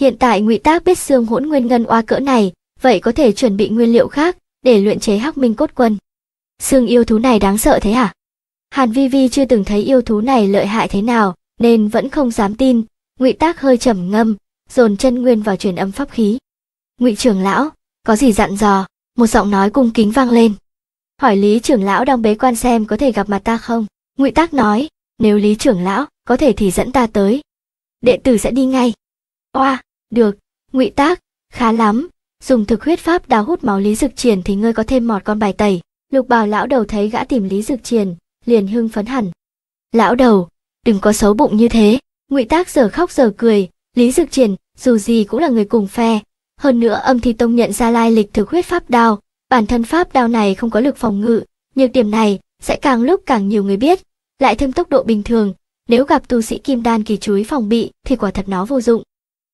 Speaker 1: Hiện tại Ngụy Tác biết xương hỗn nguyên ngân oa cỡ này, vậy có thể chuẩn bị nguyên liệu khác để luyện chế hắc minh cốt quân xương yêu thú này đáng sợ thế hả? Hàn Vi Vi chưa từng thấy yêu thú này lợi hại thế nào, nên vẫn không dám tin. Ngụy Tác hơi trầm ngâm, dồn chân nguyên vào truyền âm pháp khí. Ngụy trưởng lão, có gì dặn dò? Một giọng nói cung kính vang lên. Hỏi Lý trưởng lão đang bế quan xem có thể gặp mặt ta không? Ngụy Tác nói, nếu Lý trưởng lão có thể thì dẫn ta tới. Đệ tử sẽ đi ngay. Oa, được, Ngụy Tác, khá lắm. Dùng thực huyết pháp đào hút máu Lý Dực Triển thì ngươi có thêm một con bài tẩy. Lục bào lão đầu thấy gã tìm Lý Dực Triền, liền hưng phấn hẳn. Lão đầu, đừng có xấu bụng như thế. Ngụy Tác giờ khóc giờ cười, Lý Dực Triền dù gì cũng là người cùng phe, hơn nữa Âm Thi Tông nhận ra lai lịch thực huyết pháp đao, bản thân pháp đao này không có lực phòng ngự, nhược điểm này sẽ càng lúc càng nhiều người biết, lại thêm tốc độ bình thường, nếu gặp tu sĩ kim đan kỳ chuối phòng bị thì quả thật nó vô dụng.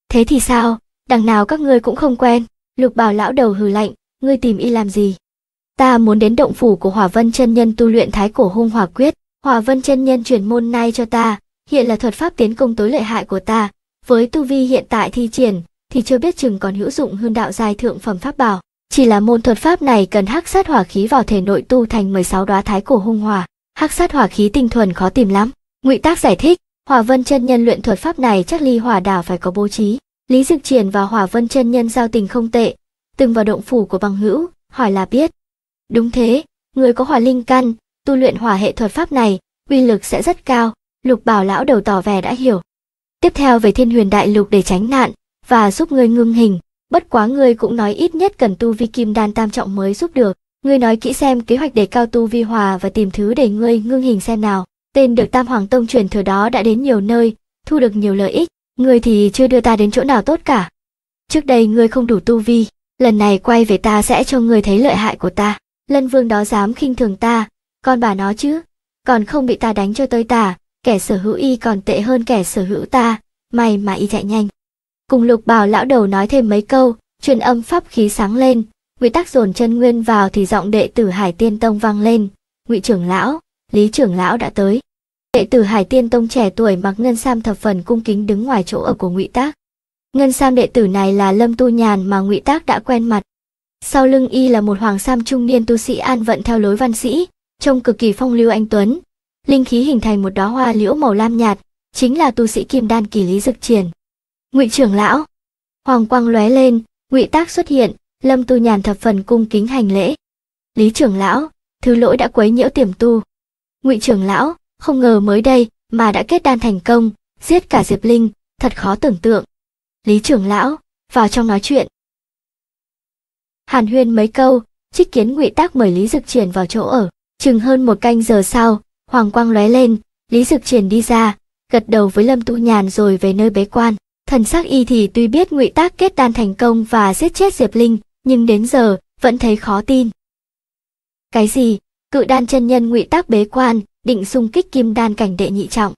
Speaker 1: Thế thì sao, đằng nào các ngươi cũng không quen, Lục Bảo lão đầu hừ lạnh, ngươi tìm y làm gì? ta muốn đến động phủ của Hỏa Vân chân nhân tu luyện Thái Cổ Hung Hỏa Quyết, Hỏa Vân chân nhân truyền môn nay cho ta, hiện là thuật pháp tiến công tối lợi hại của ta, với tu vi hiện tại thi triển thì chưa biết chừng còn hữu dụng hơn đạo giai thượng phẩm pháp bảo. Chỉ là môn thuật pháp này cần hắc sát hỏa khí vào thể nội tu thành 16 đóa thái cổ hung hỏa, hắc sát hỏa khí tinh thuần khó tìm lắm. Ngụy Tác giải thích, Hỏa Vân chân nhân luyện thuật pháp này chắc ly hỏa đảo phải có bố trí. Lý Dực Triển và Hỏa Vân chân nhân giao tình không tệ, từng vào động phủ của bằng hữu, hỏi là biết, Đúng thế, người có hỏa linh căn, tu luyện hỏa hệ thuật pháp này, uy lực sẽ rất cao, lục bảo lão đầu tỏ vẻ đã hiểu. Tiếp theo về thiên huyền đại lục để tránh nạn, và giúp ngươi ngưng hình, bất quá ngươi cũng nói ít nhất cần tu vi kim đan tam trọng mới giúp được. Ngươi nói kỹ xem kế hoạch để cao tu vi hòa và tìm thứ để ngươi ngưng hình xem nào. Tên được Tam Hoàng Tông truyền thừa đó đã đến nhiều nơi, thu được nhiều lợi ích, ngươi thì chưa đưa ta đến chỗ nào tốt cả. Trước đây ngươi không đủ tu vi, lần này quay về ta sẽ cho ngươi thấy lợi hại của ta lân vương đó dám khinh thường ta còn bà nó chứ còn không bị ta đánh cho tơi tả kẻ sở hữu y còn tệ hơn kẻ sở hữu ta may mà y chạy nhanh cùng lục bảo lão đầu nói thêm mấy câu truyền âm pháp khí sáng lên ngụy tắc dồn chân nguyên vào thì giọng đệ tử hải tiên tông vang lên ngụy trưởng lão lý trưởng lão đã tới đệ tử hải tiên tông trẻ tuổi mặc ngân sam thập phần cung kính đứng ngoài chỗ ở của ngụy tác ngân sam đệ tử này là lâm tu nhàn mà ngụy tác đã quen mặt sau lưng y là một hoàng sam trung niên tu sĩ an vận theo lối văn sĩ trông cực kỳ phong lưu anh tuấn linh khí hình thành một đóa hoa liễu màu lam nhạt chính là tu sĩ kim đan kỳ lý dực triển ngụy trưởng lão hoàng quang lóe lên ngụy tác xuất hiện lâm tu nhàn thập phần cung kính hành lễ lý trưởng lão thứ lỗi đã quấy nhiễu tiềm tu ngụy trưởng lão không ngờ mới đây mà đã kết đan thành công giết cả diệp linh thật khó tưởng tượng lý trưởng lão vào trong nói chuyện hàn huyên mấy câu trích kiến ngụy tác mời lý dực triển vào chỗ ở chừng hơn một canh giờ sau hoàng quang lóe lên lý dực triển đi ra gật đầu với lâm tu nhàn rồi về nơi bế quan thần sắc y thì tuy biết ngụy tác kết đan thành công và giết chết diệp linh nhưng đến giờ vẫn thấy khó tin cái gì cự đan chân nhân ngụy tác bế quan định xung kích kim đan cảnh đệ nhị trọng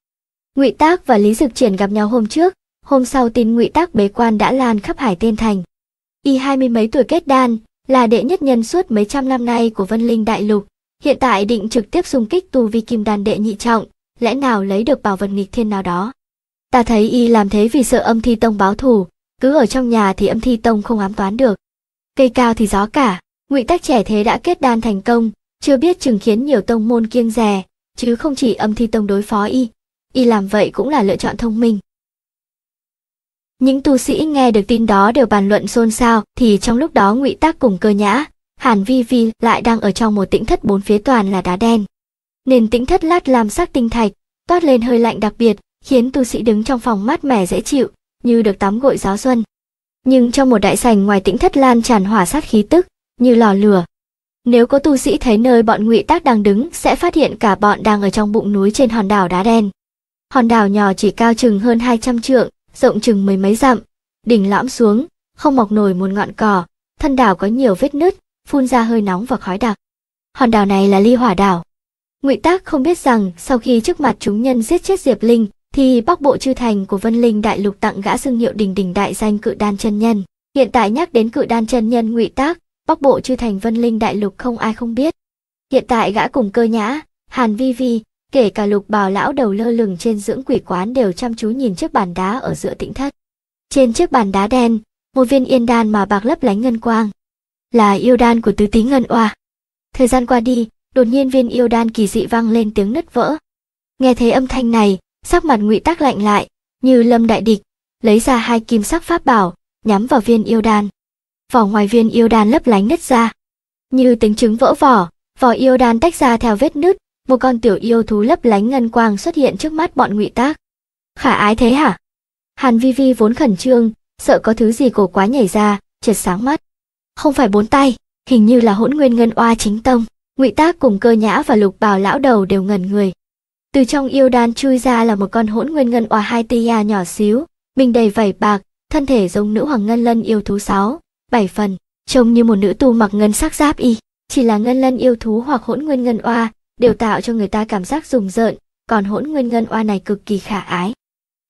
Speaker 1: ngụy tác và lý dực triển gặp nhau hôm trước hôm sau tin ngụy tác bế quan đã lan khắp hải tiên thành Y hai mươi mấy tuổi kết đan, là đệ nhất nhân suốt mấy trăm năm nay của Vân Linh Đại Lục, hiện tại định trực tiếp xung kích tu vi kim đan đệ nhị trọng, lẽ nào lấy được bảo vật nghịch thiên nào đó. Ta thấy y làm thế vì sợ âm thi tông báo thù, cứ ở trong nhà thì âm thi tông không ám toán được. Cây cao thì gió cả, ngụy tác trẻ thế đã kết đan thành công, chưa biết chừng khiến nhiều tông môn kiêng rè, chứ không chỉ âm thi tông đối phó y. Y làm vậy cũng là lựa chọn thông minh. Những tu sĩ nghe được tin đó đều bàn luận xôn xao, thì trong lúc đó Ngụy Tác cùng Cơ Nhã, Hàn Vi Vi lại đang ở trong một tĩnh thất bốn phía toàn là đá đen. Nền tĩnh thất lát làm sắc tinh thạch, toát lên hơi lạnh đặc biệt, khiến tu sĩ đứng trong phòng mát mẻ dễ chịu, như được tắm gội gió xuân. Nhưng trong một đại sảnh ngoài tĩnh thất lan tràn hỏa sát khí tức, như lò lửa. Nếu có tu sĩ thấy nơi bọn Ngụy Tác đang đứng, sẽ phát hiện cả bọn đang ở trong bụng núi trên hòn đảo đá đen. Hòn đảo nhỏ chỉ cao chừng hơn 200 trượng, rộng chừng mấy mấy dặm, đỉnh lõm xuống, không mọc nổi một ngọn cỏ, thân đảo có nhiều vết nứt, phun ra hơi nóng và khói đặc. Hòn đảo này là Ly Hỏa đảo. Ngụy Tác không biết rằng sau khi trước mặt chúng nhân giết chết Diệp Linh, thì Bắc Bộ chư thành của Vân Linh Đại Lục tặng gã xưng hiệu đỉnh đỉnh đại danh Cự Đan chân nhân. Hiện tại nhắc đến Cự Đan chân nhân Ngụy Tác, Bắc Bộ chư thành Vân Linh Đại Lục không ai không biết. Hiện tại gã cùng Cơ Nhã, Hàn Vi Vi, kể cả lục bào lão đầu lơ lửng trên dưỡng quỷ quán đều chăm chú nhìn chiếc bàn đá ở giữa tĩnh thất trên chiếc bàn đá đen một viên yên đan mà bạc lấp lánh ngân quang là yêu đan của tứ tí ngân oa thời gian qua đi đột nhiên viên yêu đan kỳ dị vang lên tiếng nứt vỡ nghe thấy âm thanh này sắc mặt ngụy tác lạnh lại như lâm đại địch lấy ra hai kim sắc pháp bảo nhắm vào viên yêu đan vỏ ngoài viên yêu đan lấp lánh nứt ra như tính trứng vỡ vỏ vỏ yêu đan tách ra theo vết nứt một con tiểu yêu thú lấp lánh ngân quang xuất hiện trước mắt bọn ngụy tác. Khả ái thế hả? Hàn Vi Vi vốn khẩn trương, sợ có thứ gì cổ quá nhảy ra, chợt sáng mắt. Không phải bốn tay, hình như là hỗn nguyên ngân oa chính tông. Ngụy Tác cùng Cơ Nhã và Lục Bào lão đầu đều ngẩn người. Từ trong yêu đan chui ra là một con hỗn nguyên ngân oa hai tia nhỏ xíu, mình đầy vảy bạc, thân thể giống nữ hoàng ngân lân yêu thú sáu, bảy phần, trông như một nữ tu mặc ngân sắc giáp y. Chỉ là ngân lân yêu thú hoặc hỗn nguyên ngân oa, đều tạo cho người ta cảm giác rùng rợn, còn hỗn nguyên ngân oa này cực kỳ khả ái.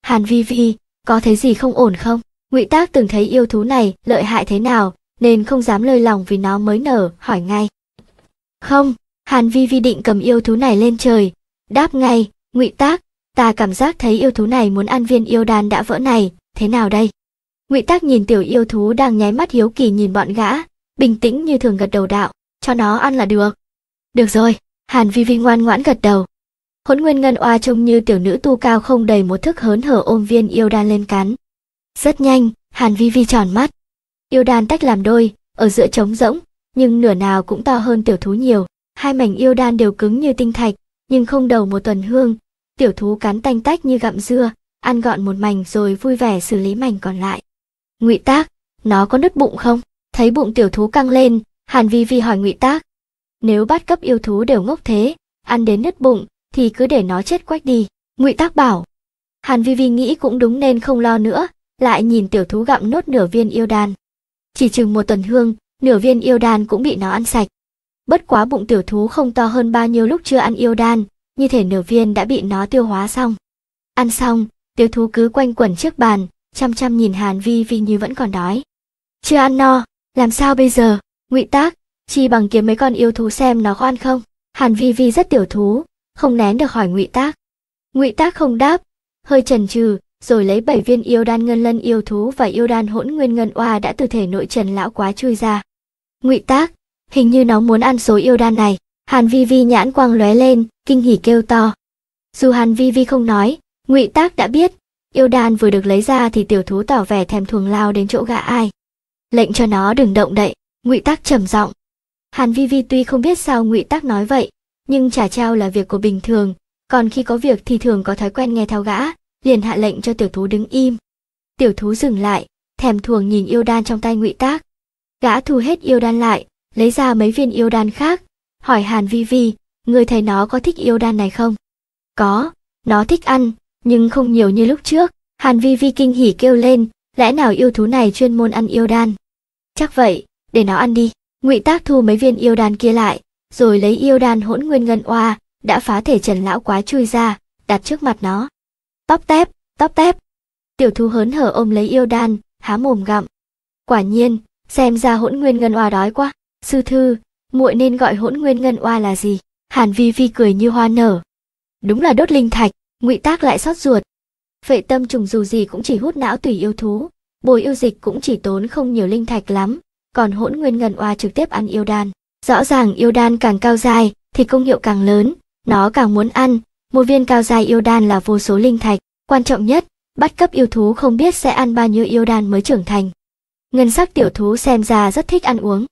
Speaker 1: Hàn Vi Vi, có thấy gì không ổn không? Ngụy Tác từng thấy yêu thú này lợi hại thế nào, nên không dám lơi lòng vì nó mới nở, hỏi ngay. Không, Hàn Vi Vi định cầm yêu thú này lên trời, đáp ngay, Ngụy Tác, ta cảm giác thấy yêu thú này muốn ăn viên yêu đan đã vỡ này, thế nào đây? Ngụy Tác nhìn tiểu yêu thú đang nháy mắt hiếu kỳ nhìn bọn gã, bình tĩnh như thường gật đầu đạo, cho nó ăn là được. Được rồi, Hàn Vi Vi ngoan ngoãn gật đầu. Hỗn Nguyên Ngân Oa trông như tiểu nữ tu cao không đầy một thức hớn hở ôm viên yêu đan lên cắn. Rất nhanh, Hàn Vi Vi tròn mắt. Yêu đan tách làm đôi, ở giữa trống rỗng, nhưng nửa nào cũng to hơn tiểu thú nhiều. Hai mảnh yêu đan đều cứng như tinh thạch, nhưng không đầu một tuần hương. Tiểu thú cắn tanh tách như gặm dưa, ăn gọn một mảnh rồi vui vẻ xử lý mảnh còn lại. Ngụy Tác, nó có nứt bụng không? Thấy bụng tiểu thú căng lên, Hàn Vi Vi hỏi Ngụy Tác, nếu bắt cấp yêu thú đều ngốc thế ăn đến nứt bụng thì cứ để nó chết quách đi ngụy tác bảo hàn vi vi nghĩ cũng đúng nên không lo nữa lại nhìn tiểu thú gặm nốt nửa viên yêu đan chỉ chừng một tuần hương nửa viên yêu đan cũng bị nó ăn sạch bất quá bụng tiểu thú không to hơn bao nhiêu lúc chưa ăn yêu đan như thể nửa viên đã bị nó tiêu hóa xong ăn xong tiểu thú cứ quanh quẩn trước bàn chăm chăm nhìn hàn vi vi như vẫn còn đói chưa ăn no làm sao bây giờ ngụy tác chi bằng kiếm mấy con yêu thú xem nó có ăn không hàn vi vi rất tiểu thú không nén được hỏi ngụy tác ngụy tác không đáp hơi chần chừ rồi lấy bảy viên yêu đan ngân lân yêu thú và yêu đan hỗn nguyên ngân oa đã từ thể nội trần lão quá chui ra ngụy tác hình như nó muốn ăn số yêu đan này hàn vi vi nhãn quang lóe lên kinh hỉ kêu to dù hàn vi vi không nói ngụy tác đã biết yêu đan vừa được lấy ra thì tiểu thú tỏ vẻ thèm thuồng lao đến chỗ gã ai lệnh cho nó đừng động đậy ngụy tác trầm giọng Hàn Vi Vi tuy không biết sao Ngụy Tác nói vậy, nhưng trả trao là việc của bình thường, còn khi có việc thì thường có thói quen nghe theo gã, liền hạ lệnh cho tiểu thú đứng im. Tiểu thú dừng lại, thèm thuồng nhìn yêu đan trong tay Ngụy Tác. Gã thu hết yêu đan lại, lấy ra mấy viên yêu đan khác, hỏi Hàn Vi Vi, người thấy nó có thích yêu đan này không? Có, nó thích ăn, nhưng không nhiều như lúc trước. Hàn Vi Vi kinh hỉ kêu lên, lẽ nào yêu thú này chuyên môn ăn yêu đan? Chắc vậy, để nó ăn đi ngụy tác thu mấy viên yêu đan kia lại rồi lấy yêu đan hỗn nguyên ngân oa đã phá thể trần lão quá chui ra đặt trước mặt nó tóc tép tóc tép tiểu thu hớn hở ôm lấy yêu đan há mồm gặm quả nhiên xem ra hỗn nguyên ngân oa đói quá sư thư muội nên gọi hỗn nguyên ngân oa là gì hàn vi vi cười như hoa nở đúng là đốt linh thạch ngụy tác lại xót ruột vậy tâm trùng dù gì cũng chỉ hút não tùy yêu thú bồi yêu dịch cũng chỉ tốn không nhiều linh thạch lắm còn hỗn nguyên ngân oa trực tiếp ăn yêu đan. Rõ ràng yêu đan càng cao dài thì công hiệu càng lớn, nó càng muốn ăn, một viên cao dài yêu đan là vô số linh thạch, quan trọng nhất, bắt cấp yêu thú không biết sẽ ăn bao nhiêu yêu đan mới trưởng thành. Ngân sắc tiểu thú xem ra rất thích ăn uống.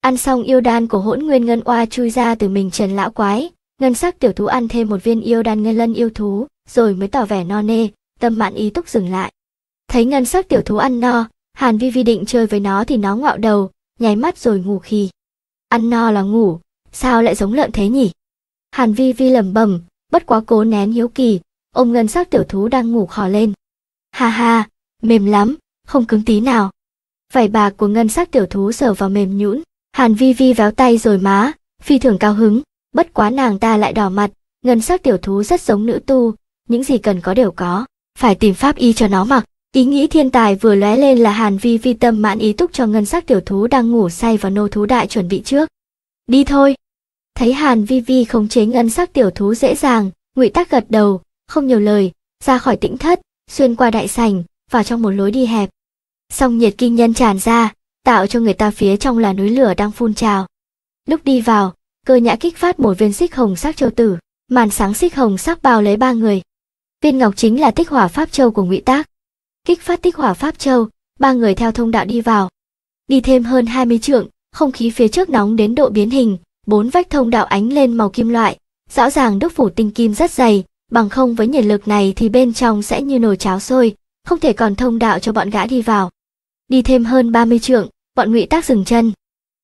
Speaker 1: Ăn xong yêu đan của hỗn nguyên ngân oa chui ra từ mình trần lão quái, ngân sắc tiểu thú ăn thêm một viên yêu đan ngân lân yêu thú, rồi mới tỏ vẻ no nê, tâm mãn ý túc dừng lại. Thấy ngân sắc tiểu thú ăn no, Hàn Vi Vi định chơi với nó thì nó ngạo đầu, nháy mắt rồi ngủ khi. Ăn no là ngủ, sao lại giống lợn thế nhỉ? Hàn Vi Vi lẩm bẩm, bất quá cố nén hiếu kỳ, ôm ngân sắc tiểu thú đang ngủ khò lên. Ha ha, mềm lắm, không cứng tí nào. Vảy bạc của ngân sắc tiểu thú sờ vào mềm nhũn, Hàn Vi Vi véo tay rồi má, phi thường cao hứng, bất quá nàng ta lại đỏ mặt, ngân sắc tiểu thú rất giống nữ tu, những gì cần có đều có, phải tìm pháp y cho nó mặc. Ý nghĩ thiên tài vừa lóe lên là Hàn Vi Vi tâm mãn ý túc cho ngân sắc tiểu thú đang ngủ say và nô thú đại chuẩn bị trước. Đi thôi. Thấy Hàn Vi Vi khống chế ngân sắc tiểu thú dễ dàng, Ngụy Tắc gật đầu, không nhiều lời, ra khỏi tĩnh thất, xuyên qua đại sảnh, vào trong một lối đi hẹp. Song nhiệt kinh nhân tràn ra, tạo cho người ta phía trong là núi lửa đang phun trào. Lúc đi vào, cơ nhã kích phát một viên xích hồng sắc châu tử, màn sáng xích hồng sắc bao lấy ba người. Viên ngọc chính là tích hỏa pháp châu của Ngụy Tác kích phát tích hỏa pháp châu, ba người theo thông đạo đi vào. Đi thêm hơn 20 trượng, không khí phía trước nóng đến độ biến hình, bốn vách thông đạo ánh lên màu kim loại, rõ ràng đúc phủ tinh kim rất dày, bằng không với nhiệt lực này thì bên trong sẽ như nồi cháo sôi, không thể còn thông đạo cho bọn gã đi vào. Đi thêm hơn 30 trượng, bọn ngụy tác dừng chân.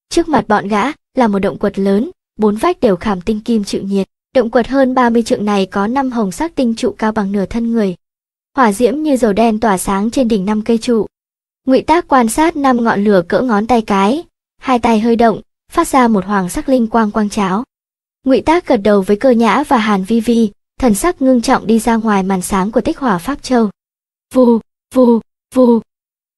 Speaker 1: Trước mặt bọn gã là một động quật lớn, bốn vách đều khảm tinh kim chịu nhiệt. Động quật hơn 30 trượng này có năm hồng sắc tinh trụ cao bằng nửa thân người, hỏa diễm như dầu đen tỏa sáng trên đỉnh năm cây trụ. Ngụy Tác quan sát năm ngọn lửa cỡ ngón tay cái, hai tay hơi động, phát ra một hoàng sắc linh quang quang cháo. Ngụy Tác gật đầu với Cơ Nhã và Hàn Vi Vi, thần sắc ngưng trọng đi ra ngoài màn sáng của tích hỏa pháp châu. Vù, vù, vù.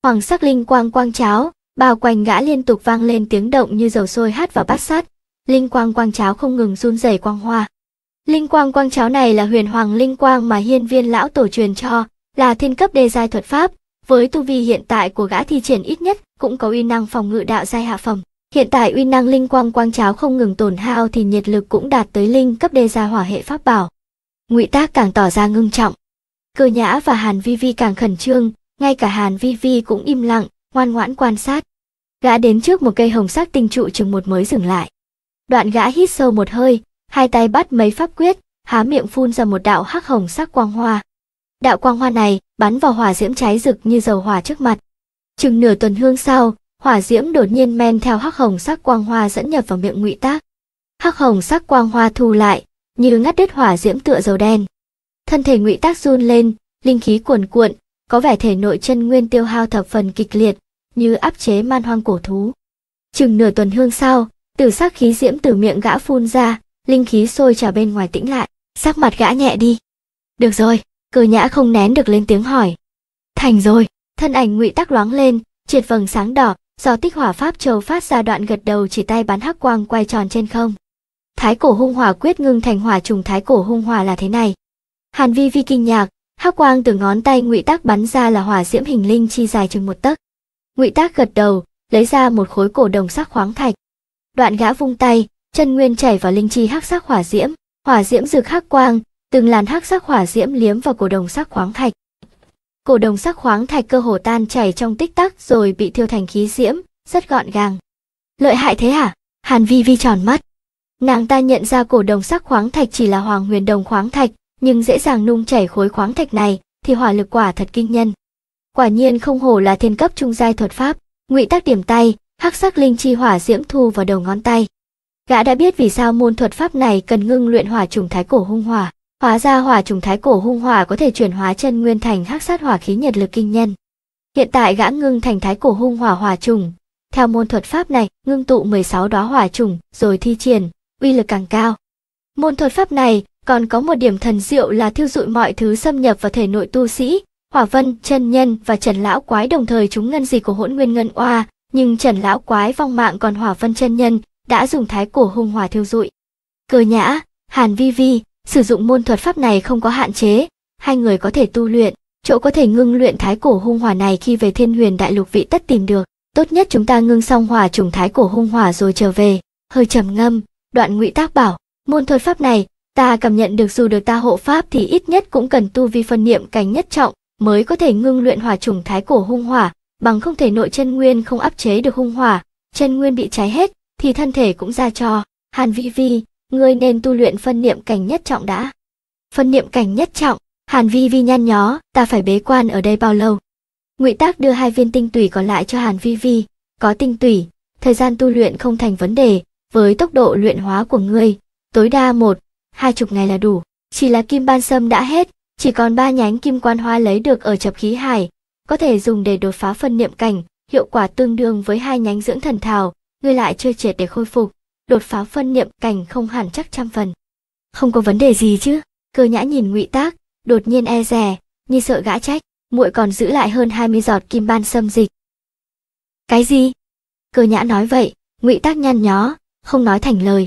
Speaker 1: Hoàng sắc linh quang quang cháo, bao quanh gã liên tục vang lên tiếng động như dầu sôi hát vào bát sắt. Linh quang quang cháo không ngừng run rẩy quang hoa. Linh quang quang cháo này là huyền hoàng linh quang mà hiên viên lão tổ truyền cho, là thiên cấp đề giai thuật pháp, với tu vi hiện tại của gã thi triển ít nhất cũng có uy năng phòng ngự đạo giai hạ phẩm. Hiện tại uy năng linh quang quang cháo không ngừng tổn hao thì nhiệt lực cũng đạt tới linh cấp đề gia hỏa hệ pháp bảo. Ngụy Tác càng tỏ ra ngưng trọng. Cơ Nhã và Hàn Vi Vi càng khẩn trương, ngay cả Hàn Vi Vi cũng im lặng, ngoan ngoãn quan sát. Gã đến trước một cây hồng sắc tinh trụ chừng một mới dừng lại. Đoạn gã hít sâu một hơi, hai tay bắt mấy pháp quyết, há miệng phun ra một đạo hắc hồng sắc quang hoa. Đạo quang hoa này bắn vào hỏa diễm cháy rực như dầu hỏa trước mặt. Chừng nửa tuần hương sau, hỏa diễm đột nhiên men theo hắc hồng sắc quang hoa dẫn nhập vào miệng Ngụy Tác. Hắc hồng sắc quang hoa thu lại, như ngắt đứt hỏa diễm tựa dầu đen. Thân thể Ngụy Tác run lên, linh khí cuồn cuộn, có vẻ thể nội chân nguyên tiêu hao thập phần kịch liệt, như áp chế man hoang cổ thú. Chừng nửa tuần hương sau, tử sắc khí diễm từ miệng gã phun ra, linh khí sôi trào bên ngoài tĩnh lại, sắc mặt gã nhẹ đi. Được rồi, cơ nhã không nén được lên tiếng hỏi. Thành rồi, thân ảnh ngụy tắc loáng lên, triệt vầng sáng đỏ, do tích hỏa pháp châu phát ra đoạn gật đầu chỉ tay bắn hắc quang quay tròn trên không. Thái cổ hung hỏa quyết ngưng thành hỏa trùng thái cổ hung hỏa là thế này. Hàn vi vi kinh nhạc, hắc quang từ ngón tay ngụy tắc bắn ra là hỏa diễm hình linh chi dài chừng một tấc. Ngụy tắc gật đầu, lấy ra một khối cổ đồng sắc khoáng thạch. Đoạn gã vung tay, chân nguyên chảy vào linh chi hắc sắc hỏa diễm, hỏa diễm rực hắc quang, từng làn hắc sắc hỏa diễm liếm vào cổ đồng sắc khoáng thạch. Cổ đồng sắc khoáng thạch cơ hồ tan chảy trong tích tắc rồi bị thiêu thành khí diễm, rất gọn gàng. Lợi hại thế hả? Hàn Vi Vi tròn mắt. Nàng ta nhận ra cổ đồng sắc khoáng thạch chỉ là hoàng huyền đồng khoáng thạch, nhưng dễ dàng nung chảy khối khoáng thạch này thì hỏa lực quả thật kinh nhân. Quả nhiên không hổ là thiên cấp trung giai thuật pháp, Ngụy Tác điểm tay, hắc sắc linh chi hỏa diễm thu vào đầu ngón tay. Gã đã biết vì sao môn thuật pháp này cần ngưng luyện hỏa trùng thái cổ hung hỏa. Hóa ra hỏa trùng thái cổ hung hỏa có thể chuyển hóa chân nguyên thành hắc sát hỏa khí nhiệt lực kinh nhân. Hiện tại gã ngưng thành thái cổ hung hỏa hỏa trùng. Theo môn thuật pháp này, ngưng tụ 16 đóa hỏa trùng rồi thi triển, uy lực càng cao. Môn thuật pháp này còn có một điểm thần diệu là thiêu dụi mọi thứ xâm nhập vào thể nội tu sĩ, Hỏa Vân, chân Nhân và Trần Lão Quái đồng thời chúng ngân gì của hỗn nguyên ngân oa, nhưng Trần Lão Quái vong mạng còn Hỏa Vân chân Nhân đã dùng thái cổ hung hòa thiêu dụi. cờ nhã, Hàn Vi Vi, sử dụng môn thuật pháp này không có hạn chế, hai người có thể tu luyện, chỗ có thể ngưng luyện thái cổ hung hỏa này khi về thiên huyền đại lục vị tất tìm được. Tốt nhất chúng ta ngưng xong hỏa trùng thái cổ hung hỏa rồi trở về. Hơi trầm ngâm, đoạn ngụy tác bảo, môn thuật pháp này, ta cảm nhận được dù được ta hộ pháp thì ít nhất cũng cần tu vi phân niệm cảnh nhất trọng, mới có thể ngưng luyện hòa trùng thái cổ hung hỏa, bằng không thể nội chân nguyên không áp chế được hung hỏa, chân nguyên bị cháy hết, thì thân thể cũng ra trò, Hàn Vĩ Vi, ngươi nên tu luyện phân niệm cảnh nhất trọng đã. Phân niệm cảnh nhất trọng, Hàn Vi Vi nhăn nhó, ta phải bế quan ở đây bao lâu? Ngụy Tác đưa hai viên tinh tủy còn lại cho Hàn Vi Vi, có tinh tủy, thời gian tu luyện không thành vấn đề, với tốc độ luyện hóa của ngươi, tối đa một, hai chục ngày là đủ. Chỉ là kim ban sâm đã hết, chỉ còn ba nhánh kim quan hoa lấy được ở chập khí hải, có thể dùng để đột phá phân niệm cảnh, hiệu quả tương đương với hai nhánh dưỡng thần thảo, ngươi lại chưa triệt để khôi phục, đột phá phân niệm cảnh không hẳn chắc trăm phần. Không có vấn đề gì chứ, cơ nhã nhìn ngụy tác, đột nhiên e rè, như sợ gã trách, muội còn giữ lại hơn 20 giọt kim ban xâm dịch. Cái gì? Cơ nhã nói vậy, ngụy tác nhăn nhó, không nói thành lời.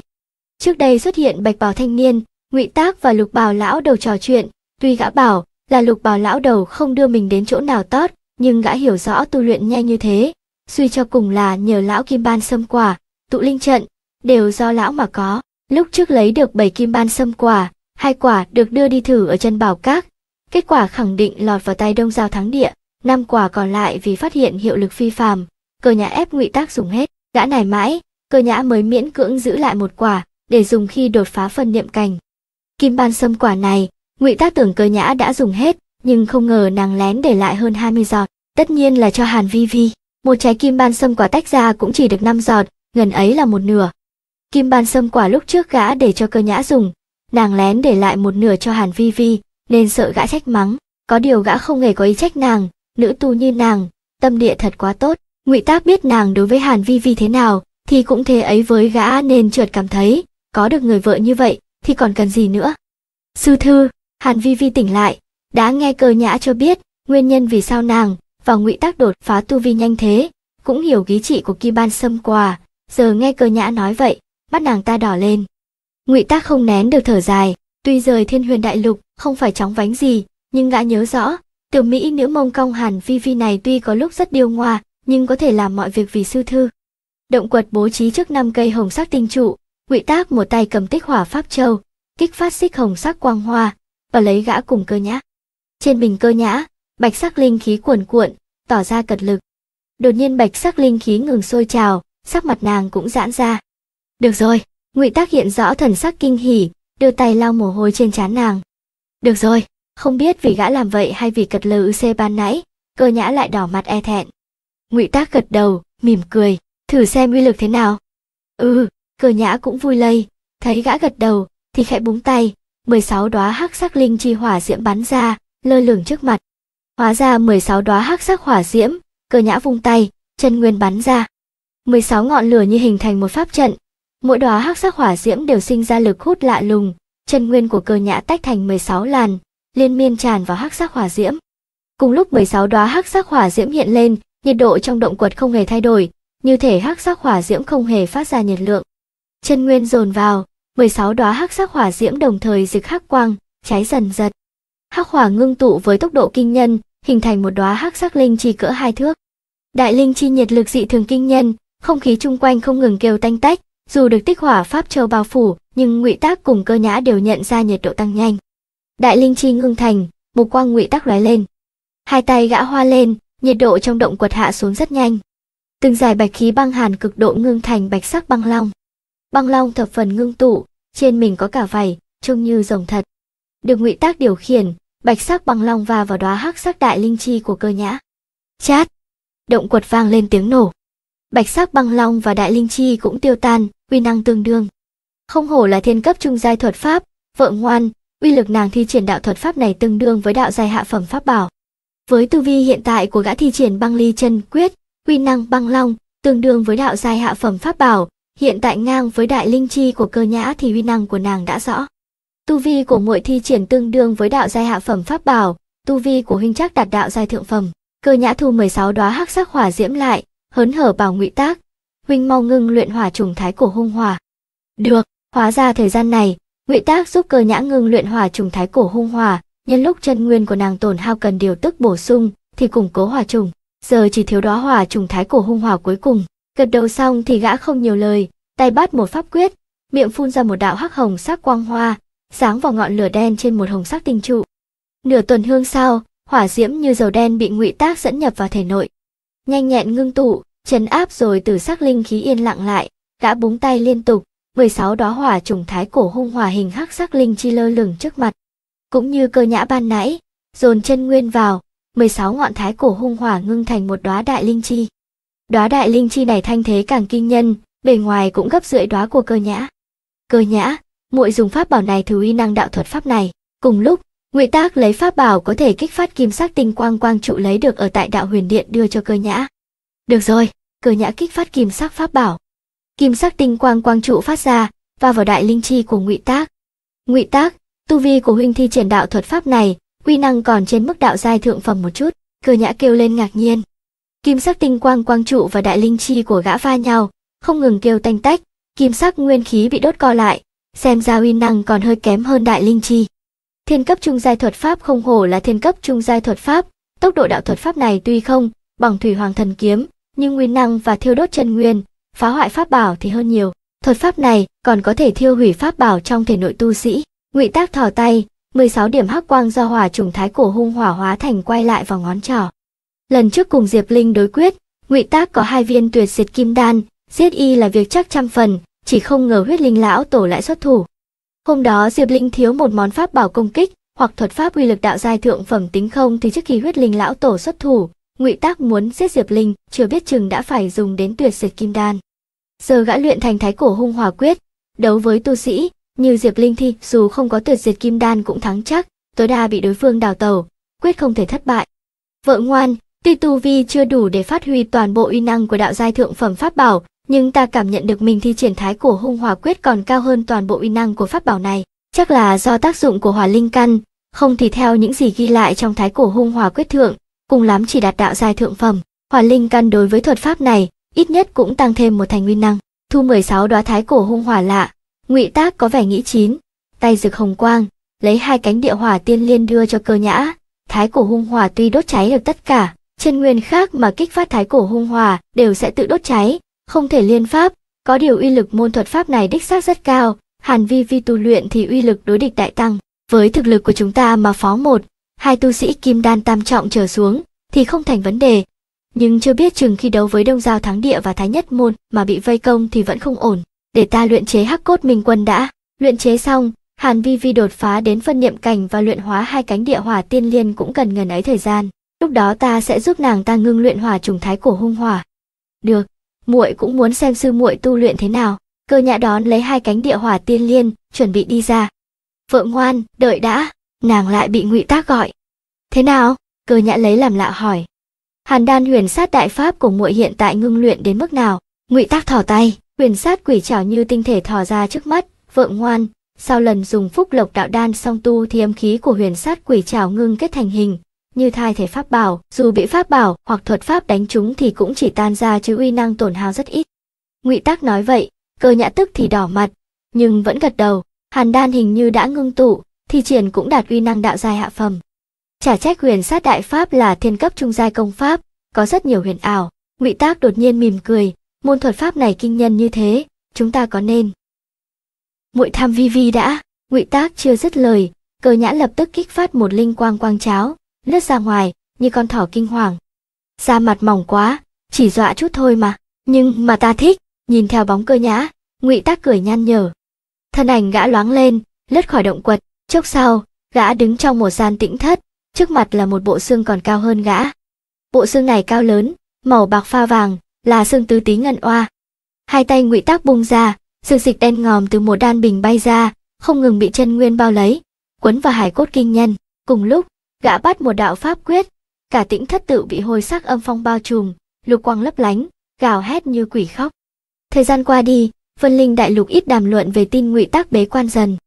Speaker 1: Trước đây xuất hiện bạch bào thanh niên, ngụy tác và lục bào lão đầu trò chuyện, tuy gã bảo là lục bào lão đầu không đưa mình đến chỗ nào tốt, nhưng gã hiểu rõ tu luyện nhanh như thế, suy cho cùng là nhờ lão kim ban sâm quả, tụ linh trận, đều do lão mà có. Lúc trước lấy được 7 kim ban sâm quả, hai quả được đưa đi thử ở chân bảo các. Kết quả khẳng định lọt vào tay đông giao thắng địa, năm quả còn lại vì phát hiện hiệu lực phi phàm, cơ nhã ép ngụy tác dùng hết, đã nải mãi, cơ nhã mới miễn cưỡng giữ lại một quả, để dùng khi đột phá phần niệm cảnh. Kim ban sâm quả này, ngụy tác tưởng cơ nhã đã dùng hết, nhưng không ngờ nàng lén để lại hơn 20 giọt, tất nhiên là cho Hàn Vi Vi một trái kim ban sâm quả tách ra cũng chỉ được 5 giọt, gần ấy là một nửa. Kim ban sâm quả lúc trước gã để cho cơ nhã dùng, nàng lén để lại một nửa cho Hàn Vi Vi, nên sợ gã trách mắng, có điều gã không hề có ý trách nàng, nữ tu như nàng, tâm địa thật quá tốt. Ngụy Tác biết nàng đối với Hàn Vi Vi thế nào, thì cũng thế ấy với gã nên trượt cảm thấy, có được người vợ như vậy thì còn cần gì nữa. Sư thư, Hàn Vi Vi tỉnh lại, đã nghe cơ nhã cho biết nguyên nhân vì sao nàng và ngụy tác đột phá tu vi nhanh thế cũng hiểu ký trị của kim ban sâm quà giờ nghe cơ nhã nói vậy mắt nàng ta đỏ lên ngụy tác không nén được thở dài tuy rời thiên huyền đại lục không phải chóng vánh gì nhưng gã nhớ rõ tiểu mỹ nữ mông cong hàn vi vi này tuy có lúc rất điêu ngoa nhưng có thể làm mọi việc vì sư thư động quật bố trí trước năm cây hồng sắc tinh trụ ngụy tác một tay cầm tích hỏa pháp châu kích phát xích hồng sắc quang hoa và lấy gã cùng cơ nhã trên bình cơ nhã bạch sắc linh khí cuồn cuộn, tỏ ra cật lực. Đột nhiên bạch sắc linh khí ngừng sôi trào, sắc mặt nàng cũng giãn ra. Được rồi, Ngụy Tác hiện rõ thần sắc kinh hỉ, đưa tay lau mồ hôi trên trán nàng. Được rồi, không biết vì gã làm vậy hay vì cật lừ c ban nãy, cơ nhã lại đỏ mặt e thẹn. Ngụy Tác gật đầu, mỉm cười, thử xem uy lực thế nào. Ừ, cơ nhã cũng vui lây, thấy gã gật đầu thì khẽ búng tay, 16 đóa hắc sắc linh chi hỏa diễm bắn ra, lơ lửng trước mặt hóa ra 16 đóa hắc sắc hỏa diễm, cơ nhã vung tay, chân nguyên bắn ra. 16 ngọn lửa như hình thành một pháp trận, mỗi đóa hắc sắc hỏa diễm đều sinh ra lực hút lạ lùng, chân nguyên của cơ nhã tách thành 16 làn, liên miên tràn vào hắc sắc hỏa diễm. Cùng lúc 16 đóa hắc sắc hỏa diễm hiện lên, nhiệt độ trong động quật không hề thay đổi, như thể hắc sắc hỏa diễm không hề phát ra nhiệt lượng. Chân nguyên dồn vào, 16 đóa hắc sắc hỏa diễm đồng thời dịch hắc quang, cháy dần dật. Hắc hỏa ngưng tụ với tốc độ kinh nhân, hình thành một đóa hắc sắc linh chi cỡ hai thước. Đại linh chi nhiệt lực dị thường kinh nhân, không khí chung quanh không ngừng kêu tanh tách, dù được tích hỏa pháp châu bao phủ, nhưng ngụy tác cùng cơ nhã đều nhận ra nhiệt độ tăng nhanh. Đại linh chi ngưng thành, một quang ngụy tác lóe lên. Hai tay gã hoa lên, nhiệt độ trong động quật hạ xuống rất nhanh. Từng giải bạch khí băng hàn cực độ ngưng thành bạch sắc băng long. Băng long thập phần ngưng tụ, trên mình có cả vảy, trông như rồng thật. Được ngụy tác điều khiển, bạch sắc bằng long và vào đóa hắc sắc đại linh chi của cơ nhã chát động quật vang lên tiếng nổ bạch sắc băng long và đại linh chi cũng tiêu tan uy năng tương đương không hổ là thiên cấp trung giai thuật pháp vợ ngoan uy lực nàng thi triển đạo thuật pháp này tương đương với đạo giai hạ phẩm pháp bảo với tư vi hiện tại của gã thi triển băng ly chân quyết uy năng băng long tương đương với đạo giai hạ phẩm pháp bảo hiện tại ngang với đại linh chi của cơ nhã thì uy năng của nàng đã rõ Tu vi của muội thi triển tương đương với đạo giai hạ phẩm pháp bảo, tu vi của huynh chắc đạt đạo giai thượng phẩm. Cơ nhã thu 16 đóa hắc sắc hỏa diễm lại, hớn hở bảo ngụy tác. Huynh mau ngưng luyện hỏa trùng thái cổ hung hỏa. Được, hóa ra thời gian này, ngụy tác giúp cơ nhã ngưng luyện hỏa trùng thái cổ hung hỏa, nhân lúc chân nguyên của nàng tổn hao cần điều tức bổ sung, thì củng cố hỏa trùng. Giờ chỉ thiếu đóa hỏa trùng thái cổ hung hỏa cuối cùng. Gật đầu xong thì gã không nhiều lời, tay bắt một pháp quyết, miệng phun ra một đạo hắc hồng sắc quang hoa, sáng vào ngọn lửa đen trên một hồng sắc tinh trụ. Nửa tuần hương sao, hỏa diễm như dầu đen bị ngụy tác dẫn nhập vào thể nội. Nhanh nhẹn ngưng tụ, chấn áp rồi từ sắc linh khí yên lặng lại, gã búng tay liên tục, 16 đóa hỏa trùng thái cổ hung hỏa hình hắc sắc linh chi lơ lửng trước mặt. Cũng như cơ nhã ban nãy, dồn chân nguyên vào, 16 ngọn thái cổ hung hỏa ngưng thành một đóa đại linh chi. Đóa đại linh chi này thanh thế càng kinh nhân, bề ngoài cũng gấp rưỡi đóa của cơ nhã. Cơ nhã, muội dùng pháp bảo này thử uy năng đạo thuật pháp này cùng lúc ngụy tác lấy pháp bảo có thể kích phát kim sắc tinh quang quang trụ lấy được ở tại đạo huyền điện đưa cho cơ nhã được rồi cơ nhã kích phát kim sắc pháp bảo kim sắc tinh quang quang trụ phát ra và vào đại linh chi của ngụy tác ngụy tác tu vi của huynh thi triển đạo thuật pháp này uy năng còn trên mức đạo giai thượng phẩm một chút cơ nhã kêu lên ngạc nhiên kim sắc tinh quang quang trụ và đại linh chi của gã va nhau không ngừng kêu tanh tách kim sắc nguyên khí bị đốt co lại xem ra uy năng còn hơi kém hơn đại linh chi. Thiên cấp trung giai thuật pháp không hổ là thiên cấp trung giai thuật pháp, tốc độ đạo thuật pháp này tuy không bằng thủy hoàng thần kiếm, nhưng nguyên năng và thiêu đốt chân nguyên, phá hoại pháp bảo thì hơn nhiều. Thuật pháp này còn có thể thiêu hủy pháp bảo trong thể nội tu sĩ. Ngụy Tác thò tay, 16 điểm hắc quang do hỏa trùng thái cổ hung hỏa hóa thành quay lại vào ngón trỏ. Lần trước cùng Diệp Linh đối quyết, Ngụy Tác có hai viên tuyệt diệt kim đan, giết y là việc chắc trăm phần, chỉ không ngờ huyết linh lão tổ lại xuất thủ. Hôm đó Diệp Linh thiếu một món pháp bảo công kích, hoặc thuật pháp uy lực đạo giai thượng phẩm tính không thì trước khi huyết linh lão tổ xuất thủ, Ngụy Tác muốn giết Diệp Linh, chưa biết chừng đã phải dùng đến tuyệt diệt kim đan. Giờ gã luyện thành thái cổ hung hòa quyết, đấu với tu sĩ, như Diệp Linh thì dù không có tuyệt diệt kim đan cũng thắng chắc, tối đa bị đối phương đào tẩu, quyết không thể thất bại. Vợ ngoan, tuy tu vi chưa đủ để phát huy toàn bộ uy năng của đạo giai thượng phẩm pháp bảo, nhưng ta cảm nhận được mình thi triển thái của hung hỏa quyết còn cao hơn toàn bộ uy năng của pháp bảo này. Chắc là do tác dụng của hỏa linh căn, không thì theo những gì ghi lại trong thái cổ hung hỏa quyết thượng, cùng lắm chỉ đạt đạo giai thượng phẩm. Hỏa linh căn đối với thuật pháp này, ít nhất cũng tăng thêm một thành nguyên năng. Thu 16 đoá thái cổ hung hỏa lạ, ngụy tác có vẻ nghĩ chín, tay rực hồng quang, lấy hai cánh địa hỏa tiên liên đưa cho cơ nhã. Thái cổ hung hỏa tuy đốt cháy được tất cả, chân nguyên khác mà kích phát thái cổ hung hỏa đều sẽ tự đốt cháy, không thể liên pháp, có điều uy lực môn thuật pháp này đích xác rất cao, Hàn Vi Vi tu luyện thì uy lực đối địch đại tăng. Với thực lực của chúng ta mà phó một, hai tu sĩ kim đan tam trọng trở xuống thì không thành vấn đề. Nhưng chưa biết chừng khi đấu với Đông Giao Thắng Địa và Thái Nhất Môn mà bị vây công thì vẫn không ổn. Để ta luyện chế hắc cốt minh quân đã. Luyện chế xong, Hàn Vi Vi đột phá đến phân niệm cảnh và luyện hóa hai cánh địa hỏa tiên liên cũng cần ngần ấy thời gian. Lúc đó ta sẽ giúp nàng ta ngưng luyện hỏa trùng thái cổ hung hỏa. Được, muội cũng muốn xem sư muội tu luyện thế nào cơ nhã đón lấy hai cánh địa hỏa tiên liên chuẩn bị đi ra vợ ngoan đợi đã nàng lại bị ngụy tác gọi thế nào cơ nhã lấy làm lạ hỏi hàn đan huyền sát đại pháp của muội hiện tại ngưng luyện đến mức nào ngụy tác thò tay huyền sát quỷ trảo như tinh thể thò ra trước mắt vợ ngoan sau lần dùng phúc lộc đạo đan song tu thì âm khí của huyền sát quỷ trảo ngưng kết thành hình như thai thể pháp bảo, dù bị pháp bảo hoặc thuật pháp đánh trúng thì cũng chỉ tan ra chứ uy năng tổn hao rất ít. Ngụy Tác nói vậy, Cơ Nhã tức thì đỏ mặt, nhưng vẫn gật đầu, Hàn Đan hình như đã ngưng tụ, thì triển cũng đạt uy năng đạo giai hạ phẩm. Trả trách huyền sát đại pháp là thiên cấp trung giai công pháp, có rất nhiều huyền ảo. Ngụy Tác đột nhiên mỉm cười, môn thuật pháp này kinh nhân như thế, chúng ta có nên. Muội tham vi vi đã, Ngụy Tác chưa dứt lời, Cơ Nhã lập tức kích phát một linh quang quang cháo, lướt ra ngoài như con thỏ kinh hoàng da mặt mỏng quá chỉ dọa chút thôi mà nhưng mà ta thích nhìn theo bóng cơ nhã ngụy tác cười nhăn nhở thân ảnh gã loáng lên lướt khỏi động quật chốc sau gã đứng trong một gian tĩnh thất trước mặt là một bộ xương còn cao hơn gã bộ xương này cao lớn màu bạc pha vàng là xương tứ tí ngân oa hai tay ngụy tác bung ra xương dịch đen ngòm từ một đan bình bay ra không ngừng bị chân nguyên bao lấy quấn vào hải cốt kinh nhân cùng lúc gã bắt một đạo pháp quyết cả tĩnh thất tự bị hôi sắc âm phong bao trùm lục quang lấp lánh gào hét như quỷ khóc thời gian qua đi vân linh đại lục ít đàm luận về tin ngụy tác bế quan dần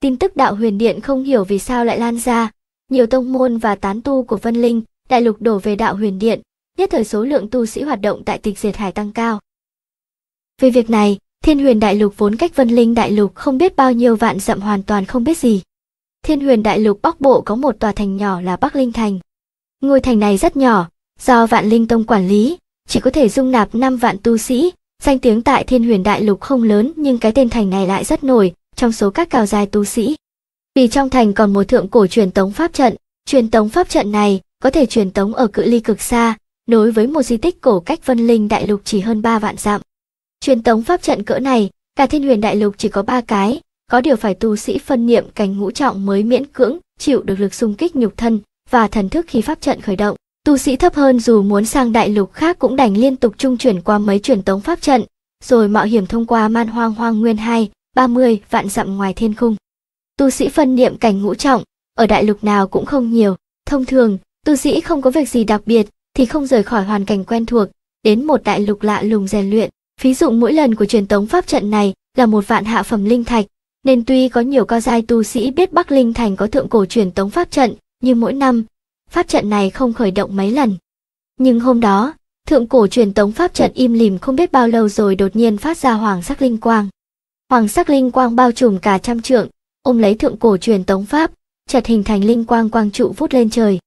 Speaker 1: tin tức đạo huyền điện không hiểu vì sao lại lan ra nhiều tông môn và tán tu của vân linh đại lục đổ về đạo huyền điện nhất thời số lượng tu sĩ hoạt động tại tịch diệt hải tăng cao về việc này thiên huyền đại lục vốn cách vân linh đại lục không biết bao nhiêu vạn dặm hoàn toàn không biết gì Thiên huyền đại lục Bắc Bộ có một tòa thành nhỏ là Bắc Linh Thành. Ngôi thành này rất nhỏ, do Vạn Linh Tông quản lý, chỉ có thể dung nạp 5 vạn tu sĩ. Danh tiếng tại thiên huyền đại lục không lớn nhưng cái tên thành này lại rất nổi trong số các cao dài tu sĩ. Vì trong thành còn một thượng cổ truyền tống pháp trận, truyền tống pháp trận này có thể truyền tống ở cự ly cực xa, nối với một di tích cổ cách Vân Linh đại lục chỉ hơn 3 vạn dặm. Truyền tống pháp trận cỡ này, cả thiên huyền đại lục chỉ có 3 cái, có điều phải tu sĩ phân niệm cảnh ngũ trọng mới miễn cưỡng chịu được lực xung kích nhục thân và thần thức khi pháp trận khởi động. Tu sĩ thấp hơn dù muốn sang đại lục khác cũng đành liên tục trung chuyển qua mấy chuyển tống pháp trận, rồi mạo hiểm thông qua man hoang hoang nguyên hai ba mươi vạn dặm ngoài thiên khung. Tu sĩ phân niệm cảnh ngũ trọng, ở đại lục nào cũng không nhiều, thông thường, tu sĩ không có việc gì đặc biệt thì không rời khỏi hoàn cảnh quen thuộc, đến một đại lục lạ lùng rèn luyện. Ví dụ mỗi lần của truyền tống pháp trận này là một vạn hạ phẩm linh thạch, nên tuy có nhiều cao giai tu sĩ biết Bắc Linh Thành có thượng cổ truyền tống pháp trận, nhưng mỗi năm, pháp trận này không khởi động mấy lần. Nhưng hôm đó, thượng cổ truyền tống pháp trận im lìm không biết bao lâu rồi đột nhiên phát ra hoàng sắc linh quang. Hoàng sắc linh quang bao trùm cả trăm trượng, ôm lấy thượng cổ truyền tống pháp, chợt hình thành linh quang quang trụ vút lên trời.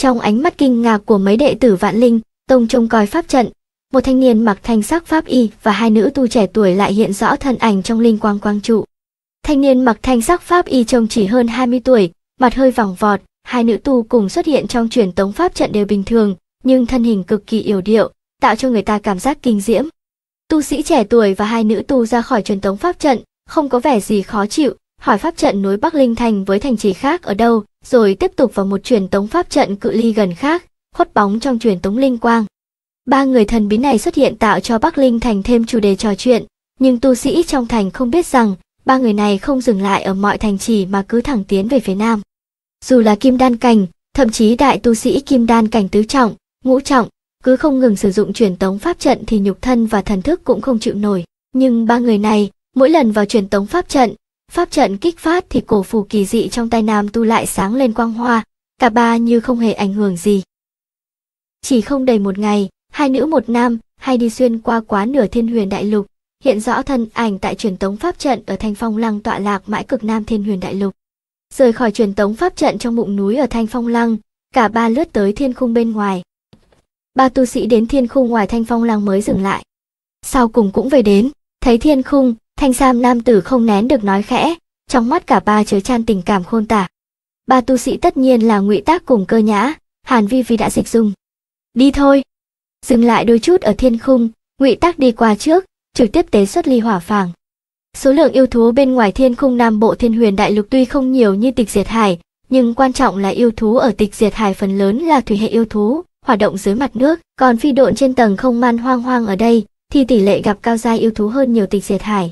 Speaker 1: Trong ánh mắt kinh ngạc của mấy đệ tử Vạn Linh, tông trông coi pháp trận, một thanh niên mặc thanh sắc pháp y và hai nữ tu trẻ tuổi lại hiện rõ thân ảnh trong linh quang quang trụ. Thanh niên mặc thanh sắc pháp y trông chỉ hơn 20 tuổi, mặt hơi vòng vọt, hai nữ tu cùng xuất hiện trong truyền tống pháp trận đều bình thường, nhưng thân hình cực kỳ yểu điệu, tạo cho người ta cảm giác kinh diễm. Tu sĩ trẻ tuổi và hai nữ tu ra khỏi truyền tống pháp trận, không có vẻ gì khó chịu, hỏi pháp trận nối Bắc Linh Thành với thành trì khác ở đâu, rồi tiếp tục vào một truyền tống pháp trận cự ly gần khác, khuất bóng trong truyền tống linh quang. Ba người thần bí này xuất hiện tạo cho Bắc Linh Thành thêm chủ đề trò chuyện, nhưng tu sĩ trong thành không biết rằng ba người này không dừng lại ở mọi thành trì mà cứ thẳng tiến về phía nam. Dù là kim đan cảnh, thậm chí đại tu sĩ kim đan cảnh tứ trọng, ngũ trọng, cứ không ngừng sử dụng truyền tống pháp trận thì nhục thân và thần thức cũng không chịu nổi. Nhưng ba người này, mỗi lần vào truyền tống pháp trận, pháp trận kích phát thì cổ phù kỳ dị trong tay nam tu lại sáng lên quang hoa, cả ba như không hề ảnh hưởng gì. Chỉ không đầy một ngày, hai nữ một nam hay đi xuyên qua quá nửa thiên huyền đại lục, hiện rõ thân ảnh tại truyền tống pháp trận ở Thanh Phong Lăng tọa lạc mãi cực nam Thiên Huyền Đại Lục. Rời khỏi truyền tống pháp trận trong bụng núi ở Thanh Phong Lăng, cả ba lướt tới thiên khung bên ngoài. Ba tu sĩ đến thiên khung ngoài Thanh Phong Lăng mới dừng lại. Sau cùng cũng về đến, thấy thiên khung, thanh sam nam tử không nén được nói khẽ, trong mắt cả ba chứa chan tình cảm khôn tả. Ba tu sĩ tất nhiên là ngụy tác cùng cơ nhã, Hàn Vi Vi đã dịch dung. Đi thôi. Dừng lại đôi chút ở thiên khung, ngụy tác đi qua trước, trực tiếp tế xuất ly hỏa phảng. Số lượng yêu thú bên ngoài thiên khung Nam Bộ Thiên Huyền Đại Lục tuy không nhiều như tịch diệt hải, nhưng quan trọng là yêu thú ở tịch diệt hải phần lớn là thủy hệ yêu thú, hoạt động dưới mặt nước, còn phi độn trên tầng không man hoang hoang ở đây thì tỷ lệ gặp cao giai yêu thú hơn nhiều tịch diệt hải.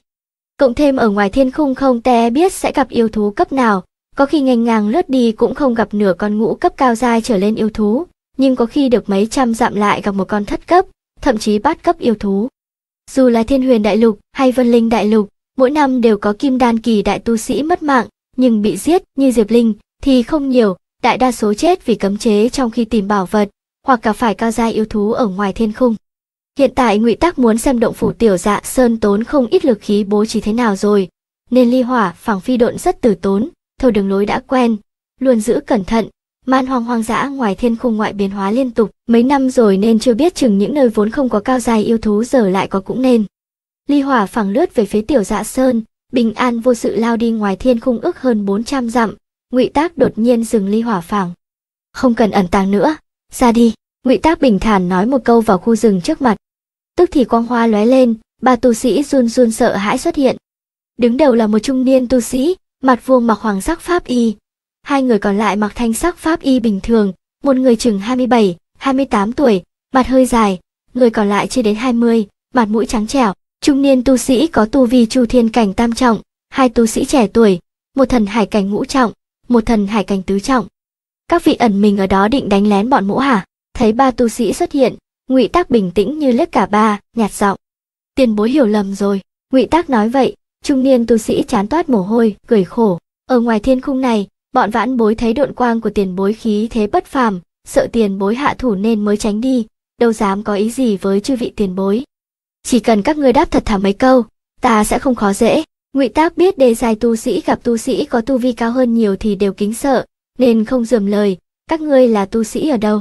Speaker 1: Cộng thêm ở ngoài thiên khung không te biết sẽ gặp yêu thú cấp nào, có khi ngành ngang lướt đi cũng không gặp nửa con ngũ cấp cao giai trở lên yêu thú, nhưng có khi được mấy trăm dặm lại gặp một con thất cấp, thậm chí bát cấp yêu thú. Dù là Thiên Huyền Đại Lục hay Vân Linh Đại Lục, mỗi năm đều có kim đan kỳ đại tu sĩ mất mạng, nhưng bị giết như Diệp Linh thì không nhiều, đại đa số chết vì cấm chế trong khi tìm bảo vật, hoặc cả phải cao giai yêu thú ở ngoài thiên khung. Hiện tại Ngụy Tắc muốn xem động phủ tiểu dạ sơn tốn không ít lực khí bố trí thế nào rồi, nên ly hỏa phảng phi độn rất tử tốn, theo đường lối đã quen, luôn giữ cẩn thận, man hoang hoang dã ngoài thiên khung ngoại biến hóa liên tục, mấy năm rồi nên chưa biết chừng những nơi vốn không có cao dài yêu thú giờ lại có cũng nên. Ly hỏa phẳng lướt về phía tiểu dạ sơn, bình an vô sự lao đi ngoài thiên khung ước hơn 400 dặm, ngụy tác đột nhiên dừng ly hỏa phẳng. Không cần ẩn tàng nữa, ra đi, ngụy tác bình thản nói một câu vào khu rừng trước mặt. Tức thì quang hoa lóe lên, ba tu sĩ run run sợ hãi xuất hiện. Đứng đầu là một trung niên tu sĩ, mặt vuông mặc hoàng sắc pháp y, hai người còn lại mặc thanh sắc pháp y bình thường, một người chừng 27, 28 tuổi, mặt hơi dài, người còn lại chưa đến 20, mặt mũi trắng trẻo. Trung niên tu sĩ có tu vi chu thiên cảnh tam trọng, hai tu sĩ trẻ tuổi, một thần hải cảnh ngũ trọng, một thần hải cảnh tứ trọng. Các vị ẩn mình ở đó định đánh lén bọn mũ hả? Thấy ba tu sĩ xuất hiện, Ngụy Tác bình tĩnh như lết cả ba, nhạt giọng. Tiền bối hiểu lầm rồi, Ngụy Tác nói vậy, trung niên tu sĩ chán toát mồ hôi, cười khổ. Ở ngoài thiên khung này, bọn vãn bối thấy độn quang của tiền bối khí thế bất phàm, sợ tiền bối hạ thủ nên mới tránh đi, đâu dám có ý gì với chư vị tiền bối. Chỉ cần các ngươi đáp thật thả mấy câu, ta sẽ không khó dễ. Ngụy Tác biết đề dài tu sĩ gặp tu sĩ có tu vi cao hơn nhiều thì đều kính sợ, nên không dườm lời, các ngươi là tu sĩ ở đâu?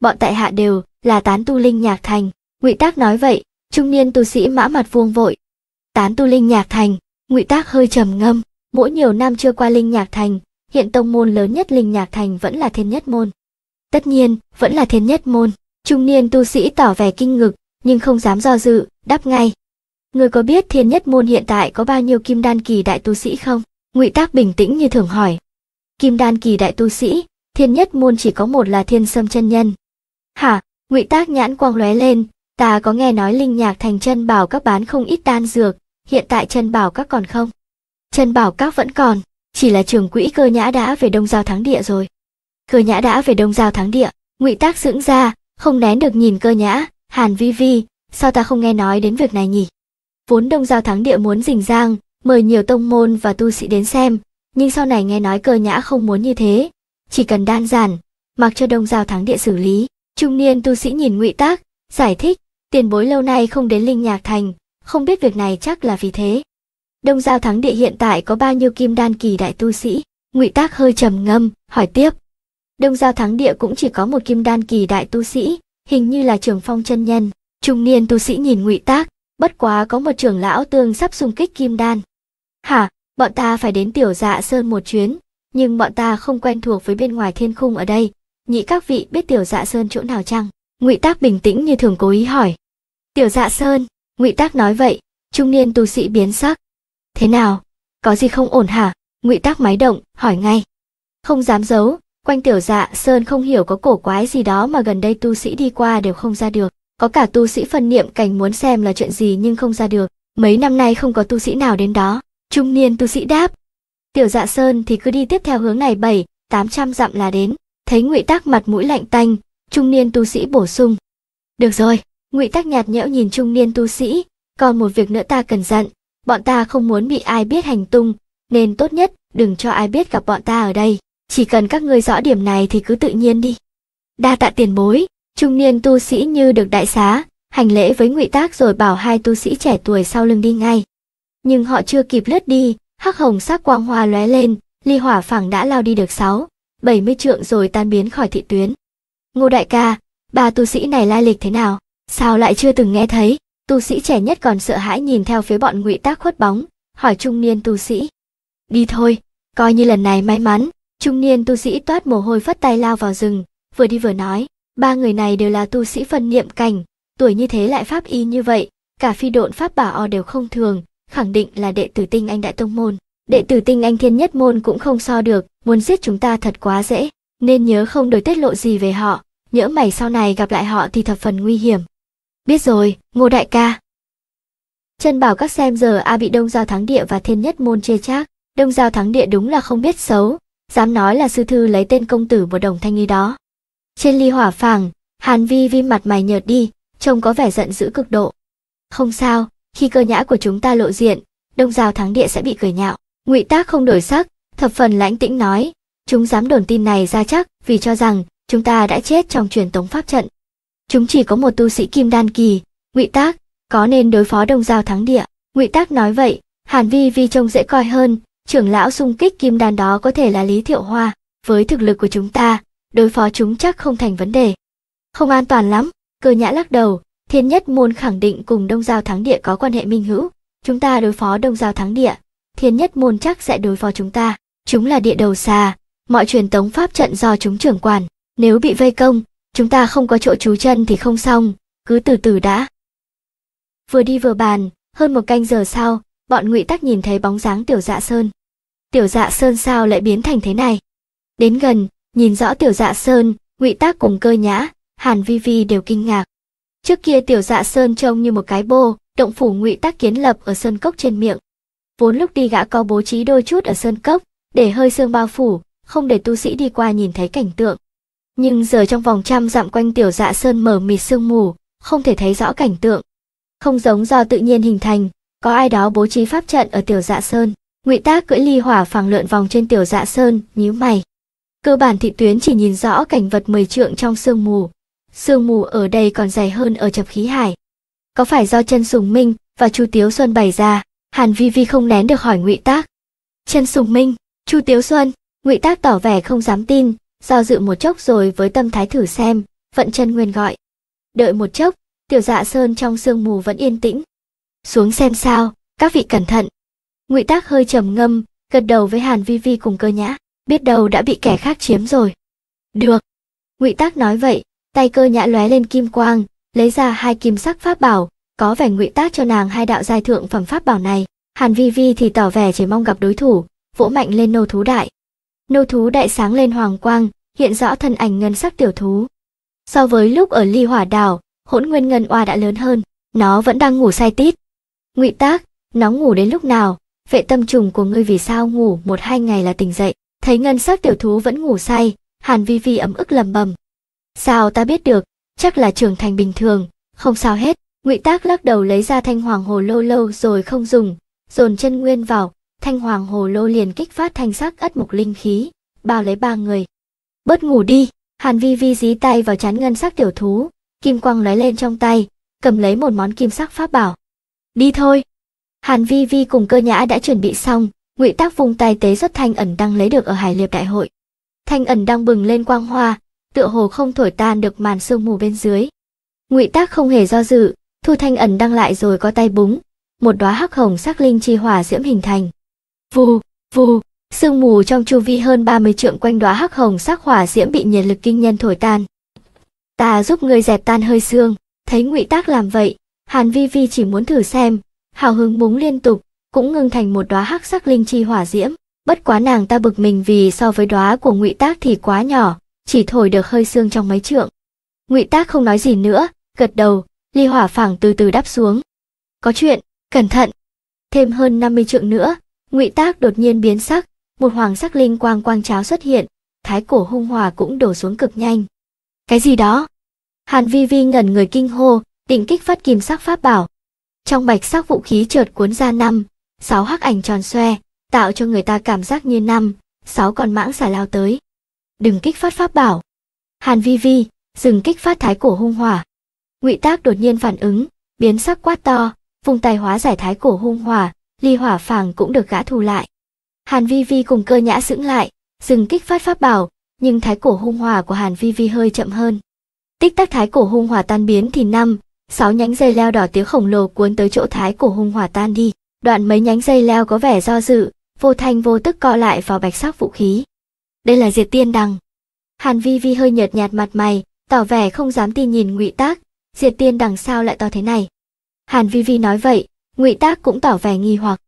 Speaker 1: Bọn tại hạ đều là tán tu linh nhạc thành, Ngụy Tác nói vậy, trung niên tu sĩ mã mặt vuông vội. Tán tu linh nhạc thành, Ngụy Tác hơi trầm ngâm, mỗi nhiều năm chưa qua linh nhạc thành, hiện tông môn lớn nhất Linh Nhạc Thành vẫn là Thiên Nhất Môn. Tất nhiên, vẫn là Thiên Nhất Môn. Trung niên tu sĩ tỏ vẻ kinh ngực, nhưng không dám do dự, đáp ngay. Người có biết Thiên Nhất Môn hiện tại có bao nhiêu kim đan kỳ đại tu sĩ không? Ngụy Tác bình tĩnh như thường hỏi. Kim đan kỳ đại tu sĩ, Thiên Nhất Môn chỉ có một là Thiên Sâm chân nhân. Hả? Ngụy Tác nhãn quang lóe lên, ta có nghe nói Linh Nhạc Thành chân bảo các bán không ít đan dược, hiện tại chân bảo các còn không? Chân bảo các vẫn còn chỉ là trường quỹ cơ nhã đã về đông giao thắng địa rồi cơ nhã đã về đông giao thắng địa ngụy tác dưỡng ra không nén được nhìn cơ nhã hàn vi vi sao ta không nghe nói đến việc này nhỉ vốn đông giao thắng địa muốn rình giang mời nhiều tông môn và tu sĩ đến xem nhưng sau này nghe nói cơ nhã không muốn như thế chỉ cần đan giản mặc cho đông giao thắng địa xử lý trung niên tu sĩ nhìn ngụy tác giải thích tiền bối lâu nay không đến linh nhạc thành không biết việc này chắc là vì thế Đông Giao Thắng Địa hiện tại có bao nhiêu kim đan kỳ đại tu sĩ? Ngụy Tác hơi trầm ngâm, hỏi tiếp. Đông Giao Thắng Địa cũng chỉ có một kim đan kỳ đại tu sĩ, hình như là Trường Phong chân nhân. Trung niên tu sĩ nhìn Ngụy Tác, bất quá có một trưởng lão tương sắp xung kích kim đan. Hả, bọn ta phải đến tiểu dạ sơn một chuyến, nhưng bọn ta không quen thuộc với bên ngoài thiên khung ở đây. Nhị các vị biết tiểu dạ sơn chỗ nào chăng? Ngụy Tác bình tĩnh như thường cố ý hỏi. Tiểu dạ sơn, Ngụy Tác nói vậy, trung niên tu sĩ biến sắc, thế nào có gì không ổn hả ngụy tác máy động hỏi ngay không dám giấu quanh tiểu dạ sơn không hiểu có cổ quái gì đó mà gần đây tu sĩ đi qua đều không ra được có cả tu sĩ phân niệm cảnh muốn xem là chuyện gì nhưng không ra được mấy năm nay không có tu sĩ nào đến đó trung niên tu sĩ đáp tiểu dạ sơn thì cứ đi tiếp theo hướng này bảy tám trăm dặm là đến thấy ngụy tác mặt mũi lạnh tanh trung niên tu sĩ bổ sung được rồi ngụy tác nhạt nhẽo nhìn trung niên tu sĩ còn một việc nữa ta cần dặn bọn ta không muốn bị ai biết hành tung, nên tốt nhất đừng cho ai biết gặp bọn ta ở đây. Chỉ cần các ngươi rõ điểm này thì cứ tự nhiên đi. Đa tạ tiền bối, trung niên tu sĩ như được đại xá, hành lễ với ngụy tác rồi bảo hai tu sĩ trẻ tuổi sau lưng đi ngay. Nhưng họ chưa kịp lướt đi, hắc hồng sắc quang hoa lóe lên, ly hỏa phẳng đã lao đi được sáu, bảy mươi trượng rồi tan biến khỏi thị tuyến. Ngô đại ca, ba tu sĩ này lai lịch thế nào? Sao lại chưa từng nghe thấy? tu sĩ trẻ nhất còn sợ hãi nhìn theo phía bọn ngụy tác khuất bóng hỏi trung niên tu sĩ đi thôi coi như lần này may mắn trung niên tu sĩ toát mồ hôi phất tay lao vào rừng vừa đi vừa nói ba người này đều là tu sĩ phân niệm cảnh tuổi như thế lại pháp y như vậy cả phi độn pháp bảo o đều không thường khẳng định là đệ tử tinh anh đại tông môn đệ tử tinh anh thiên nhất môn cũng không so được muốn giết chúng ta thật quá dễ nên nhớ không được tiết lộ gì về họ nhỡ mày sau này gặp lại họ thì thập phần nguy hiểm Biết rồi, Ngô đại ca. Chân bảo các xem giờ A bị Đông Giao Thắng Địa và Thiên Nhất Môn chê chác. Đông Giao Thắng Địa đúng là không biết xấu, dám nói là sư thư lấy tên công tử một đồng thanh nghi đó. Trên ly hỏa phàng, Hàn Vi Vi mặt mày nhợt đi, trông có vẻ giận dữ cực độ. Không sao, khi cơ nhã của chúng ta lộ diện, Đông Giao Thắng Địa sẽ bị cười nhạo. Ngụy Tác không đổi sắc, thập phần lãnh tĩnh nói, chúng dám đồn tin này ra chắc vì cho rằng chúng ta đã chết trong truyền tống pháp trận chúng chỉ có một tu sĩ kim đan kỳ ngụy tác có nên đối phó đông giao thắng địa ngụy tác nói vậy hàn vi vi trông dễ coi hơn trưởng lão xung kích kim đan đó có thể là lý thiệu hoa với thực lực của chúng ta đối phó chúng chắc không thành vấn đề không an toàn lắm cơ nhã lắc đầu thiên nhất môn khẳng định cùng đông giao thắng địa có quan hệ minh hữu chúng ta đối phó đông giao thắng địa thiên nhất môn chắc sẽ đối phó chúng ta chúng là địa đầu xa mọi truyền tống pháp trận do chúng trưởng quản nếu bị vây công chúng ta không có chỗ trú chân thì không xong, cứ từ từ đã. Vừa đi vừa bàn, hơn một canh giờ sau, bọn ngụy tắc nhìn thấy bóng dáng tiểu dạ sơn. Tiểu dạ sơn sao lại biến thành thế này? Đến gần, nhìn rõ tiểu dạ sơn, ngụy tác cùng cơ nhã, hàn vi vi đều kinh ngạc. Trước kia tiểu dạ sơn trông như một cái bô, động phủ ngụy tác kiến lập ở sơn cốc trên miệng. Vốn lúc đi gã có bố trí đôi chút ở sơn cốc, để hơi sương bao phủ, không để tu sĩ đi qua nhìn thấy cảnh tượng nhưng giờ trong vòng trăm dặm quanh tiểu dạ sơn mở mịt sương mù, không thể thấy rõ cảnh tượng. Không giống do tự nhiên hình thành, có ai đó bố trí pháp trận ở tiểu dạ sơn. Ngụy Tác cưỡi ly hỏa phàng lượn vòng trên tiểu dạ sơn, nhíu mày. Cơ bản thị tuyến chỉ nhìn rõ cảnh vật mười trượng trong sương mù. Sương mù ở đây còn dày hơn ở chập khí hải. Có phải do chân sùng minh và Chu Tiếu Xuân bày ra? Hàn Vi Vi không nén được hỏi Ngụy Tác. Chân sùng minh, Chu Tiếu Xuân, Ngụy Tác tỏ vẻ không dám tin, do dự một chốc rồi với tâm thái thử xem, vận chân nguyên gọi. Đợi một chốc, tiểu dạ sơn trong sương mù vẫn yên tĩnh. Xuống xem sao, các vị cẩn thận. Ngụy Tác hơi trầm ngâm, gật đầu với Hàn Vi Vi cùng cơ nhã, biết đầu đã bị kẻ khác chiếm rồi. Được. Ngụy Tác nói vậy, tay cơ nhã lóe lên kim quang, lấy ra hai kim sắc pháp bảo, có vẻ Ngụy Tác cho nàng hai đạo giai thượng phẩm pháp bảo này. Hàn Vi Vi thì tỏ vẻ chỉ mong gặp đối thủ, vỗ mạnh lên nô thú đại nô thú đại sáng lên hoàng quang, hiện rõ thân ảnh ngân sắc tiểu thú. So với lúc ở ly hỏa đảo, hỗn nguyên ngân oa đã lớn hơn, nó vẫn đang ngủ say tít. Ngụy tác, nó ngủ đến lúc nào, vệ tâm trùng của ngươi vì sao ngủ một hai ngày là tỉnh dậy, thấy ngân sắc tiểu thú vẫn ngủ say, hàn vi vi ấm ức lầm bầm. Sao ta biết được, chắc là trưởng thành bình thường, không sao hết. Ngụy Tác lắc đầu lấy ra thanh hoàng hồ lâu lâu rồi không dùng, dồn chân nguyên vào, thanh hoàng hồ lô liền kích phát thanh sắc ất mục linh khí, bao lấy ba người. Bớt ngủ đi, Hàn Vi Vi dí tay vào chán ngân sắc tiểu thú, kim quang lóe lên trong tay, cầm lấy một món kim sắc pháp bảo. Đi thôi. Hàn Vi Vi cùng cơ nhã đã chuẩn bị xong, ngụy tác vung tay tế xuất thanh ẩn đăng lấy được ở hải liệp đại hội. Thanh ẩn đăng bừng lên quang hoa, tựa hồ không thổi tan được màn sương mù bên dưới. Ngụy tác không hề do dự, thu thanh ẩn đăng lại rồi có tay búng, một đóa hắc hồng sắc linh chi hỏa diễm hình thành. Vù, vù, sương mù trong chu vi hơn 30 trượng quanh đóa hắc hồng sắc hỏa diễm bị nhiệt lực kinh nhân thổi tan. Ta giúp ngươi dẹp tan hơi xương thấy ngụy tác làm vậy, Hàn Vi Vi chỉ muốn thử xem, hào hứng búng liên tục, cũng ngưng thành một đóa hắc sắc linh chi hỏa diễm. Bất quá nàng ta bực mình vì so với đóa của ngụy tác thì quá nhỏ, chỉ thổi được hơi xương trong mấy trượng. Ngụy tác không nói gì nữa, gật đầu, ly hỏa phảng từ từ đáp xuống. Có chuyện, cẩn thận. Thêm hơn 50 trượng nữa, ngụy tác đột nhiên biến sắc một hoàng sắc linh quang quang cháo xuất hiện thái cổ hung hòa cũng đổ xuống cực nhanh cái gì đó hàn vi vi ngẩn người kinh hô định kích phát kim sắc pháp bảo trong bạch sắc vũ khí chợt cuốn ra năm sáu hắc ảnh tròn xoe tạo cho người ta cảm giác như năm sáu con mãng xà lao tới đừng kích phát pháp bảo hàn vi vi dừng kích phát thái cổ hung hỏa ngụy tác đột nhiên phản ứng biến sắc quát to vùng tay hóa giải thái cổ hung hỏa ly hỏa phàng cũng được gã thu lại. Hàn Vi Vi cùng cơ nhã sững lại, dừng kích phát pháp bảo, nhưng thái cổ hung hỏa của Hàn Vi Vi hơi chậm hơn. Tích tắc thái cổ hung hỏa tan biến thì năm, sáu nhánh dây leo đỏ tía khổng lồ cuốn tới chỗ thái cổ hung hỏa tan đi, đoạn mấy nhánh dây leo có vẻ do dự, vô thanh vô tức co lại vào bạch sắc vũ khí. Đây là diệt tiên đằng. Hàn Vi Vi hơi nhợt nhạt mặt mày, tỏ vẻ không dám tin nhìn Ngụy Tác, diệt tiên đằng sao lại to thế này. Hàn Vi Vi nói vậy, ngụy tác cũng tỏ vẻ nghi hoặc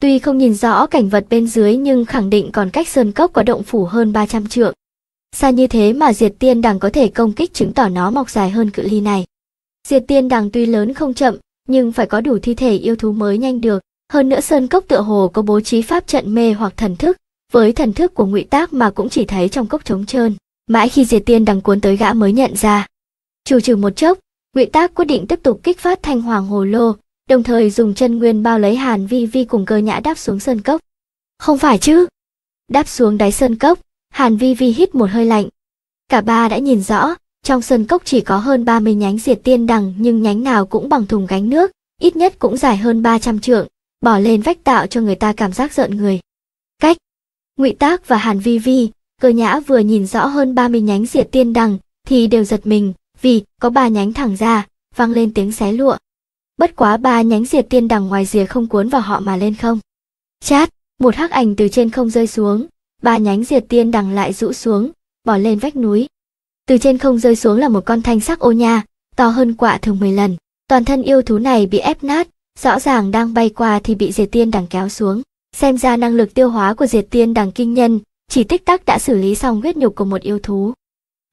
Speaker 1: tuy không nhìn rõ cảnh vật bên dưới nhưng khẳng định còn cách sơn cốc có động phủ hơn 300 trượng xa như thế mà diệt tiên đằng có thể công kích chứng tỏ nó mọc dài hơn cự ly này diệt tiên đằng tuy lớn không chậm nhưng phải có đủ thi thể yêu thú mới nhanh được hơn nữa sơn cốc tựa hồ có bố trí pháp trận mê hoặc thần thức với thần thức của ngụy tác mà cũng chỉ thấy trong cốc trống trơn mãi khi diệt tiên đằng cuốn tới gã mới nhận ra chủ trừ một chốc ngụy tác quyết định tiếp tục kích phát thanh hoàng hồ lô đồng thời dùng chân nguyên bao lấy Hàn Vi Vi cùng cơ nhã đáp xuống sơn cốc. Không phải chứ? Đáp xuống đáy sơn cốc, Hàn Vi Vi hít một hơi lạnh. Cả ba đã nhìn rõ, trong sơn cốc chỉ có hơn 30 nhánh diệt tiên đằng nhưng nhánh nào cũng bằng thùng gánh nước, ít nhất cũng dài hơn 300 trượng, bỏ lên vách tạo cho người ta cảm giác giận người. Cách Ngụy Tác và Hàn Vi Vi, cơ nhã vừa nhìn rõ hơn 30 nhánh diệt tiên đằng thì đều giật mình vì có ba nhánh thẳng ra, vang lên tiếng xé lụa bất quá ba nhánh diệt tiên đằng ngoài rìa không cuốn vào họ mà lên không. Chát, một hắc ảnh từ trên không rơi xuống, ba nhánh diệt tiên đằng lại rũ xuống, bỏ lên vách núi. Từ trên không rơi xuống là một con thanh sắc ô nha, to hơn quạ thường 10 lần. Toàn thân yêu thú này bị ép nát, rõ ràng đang bay qua thì bị diệt tiên đằng kéo xuống. Xem ra năng lực tiêu hóa của diệt tiên đằng kinh nhân, chỉ tích tắc đã xử lý xong huyết nhục của một yêu thú.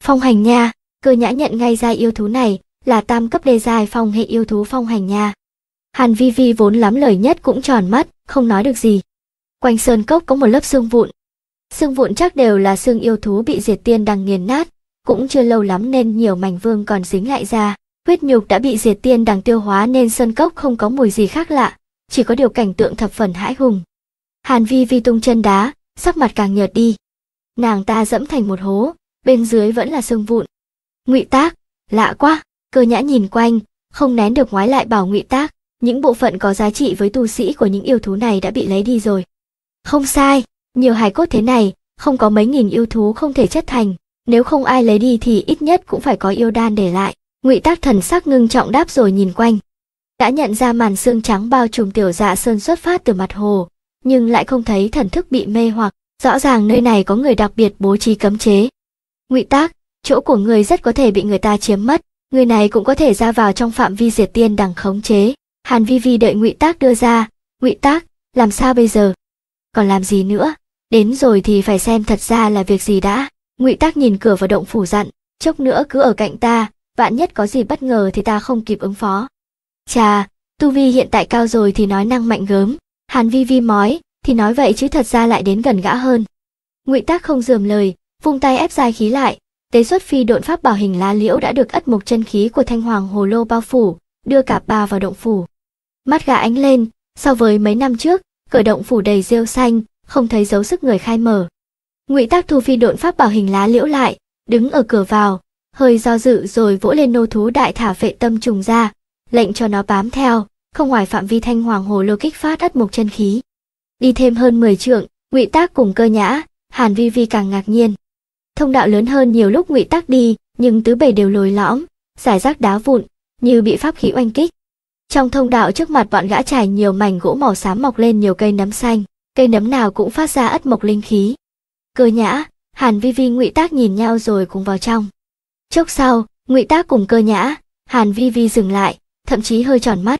Speaker 1: Phong hành nha, cơ nhã nhận ngay ra yêu thú này, là tam cấp đề dài phong hệ yêu thú phong hành nha. Hàn Vi Vi vốn lắm lời nhất cũng tròn mắt, không nói được gì. Quanh sơn cốc có một lớp xương vụn. Xương vụn chắc đều là xương yêu thú bị diệt tiên đang nghiền nát, cũng chưa lâu lắm nên nhiều mảnh vương còn dính lại ra. Huyết nhục đã bị diệt tiên đằng tiêu hóa nên sơn cốc không có mùi gì khác lạ, chỉ có điều cảnh tượng thập phần hãi hùng. Hàn Vi Vi tung chân đá, sắc mặt càng nhợt đi. Nàng ta dẫm thành một hố, bên dưới vẫn là xương vụn. Ngụy Tác, lạ quá cơ nhã nhìn quanh không nén được ngoái lại bảo ngụy tác những bộ phận có giá trị với tu sĩ của những yêu thú này đã bị lấy đi rồi không sai nhiều hài cốt thế này không có mấy nghìn yêu thú không thể chất thành nếu không ai lấy đi thì ít nhất cũng phải có yêu đan để lại ngụy tác thần sắc ngưng trọng đáp rồi nhìn quanh đã nhận ra màn xương trắng bao trùm tiểu dạ sơn xuất phát từ mặt hồ nhưng lại không thấy thần thức bị mê hoặc rõ ràng nơi này có người đặc biệt bố trí cấm chế ngụy tác chỗ của người rất có thể bị người ta chiếm mất người này cũng có thể ra vào trong phạm vi diệt tiên đằng khống chế hàn vi vi đợi ngụy tác đưa ra ngụy tác làm sao bây giờ còn làm gì nữa đến rồi thì phải xem thật ra là việc gì đã ngụy tác nhìn cửa vào động phủ dặn chốc nữa cứ ở cạnh ta vạn nhất có gì bất ngờ thì ta không kịp ứng phó chà tu vi hiện tại cao rồi thì nói năng mạnh gớm hàn vi vi mói thì nói vậy chứ thật ra lại đến gần gã hơn ngụy tác không dườm lời vung tay ép dài khí lại Tế xuất phi độn pháp bảo hình lá liễu đã được ất mục chân khí của thanh hoàng hồ lô bao phủ, đưa cả ba vào động phủ. Mắt gà ánh lên, so với mấy năm trước, cửa động phủ đầy rêu xanh, không thấy dấu sức người khai mở. Ngụy Tác Thu phi độn pháp bảo hình lá liễu lại, đứng ở cửa vào, hơi do dự rồi vỗ lên nô thú đại thả vệ tâm trùng ra, lệnh cho nó bám theo, không ngoài phạm vi thanh hoàng hồ lô kích phát ất mục chân khí. Đi thêm hơn 10 trượng, Ngụy Tác cùng Cơ Nhã, Hàn Vi Vi càng ngạc nhiên thông đạo lớn hơn nhiều lúc ngụy tắc đi nhưng tứ bề đều lồi lõm giải rác đá vụn như bị pháp khí oanh kích trong thông đạo trước mặt bọn gã trải nhiều mảnh gỗ màu xám mọc lên nhiều cây nấm xanh cây nấm nào cũng phát ra ất mộc linh khí cơ nhã hàn vi vi ngụy tác nhìn nhau rồi cùng vào trong chốc sau ngụy tác cùng cơ nhã hàn vi vi dừng lại thậm chí hơi tròn mắt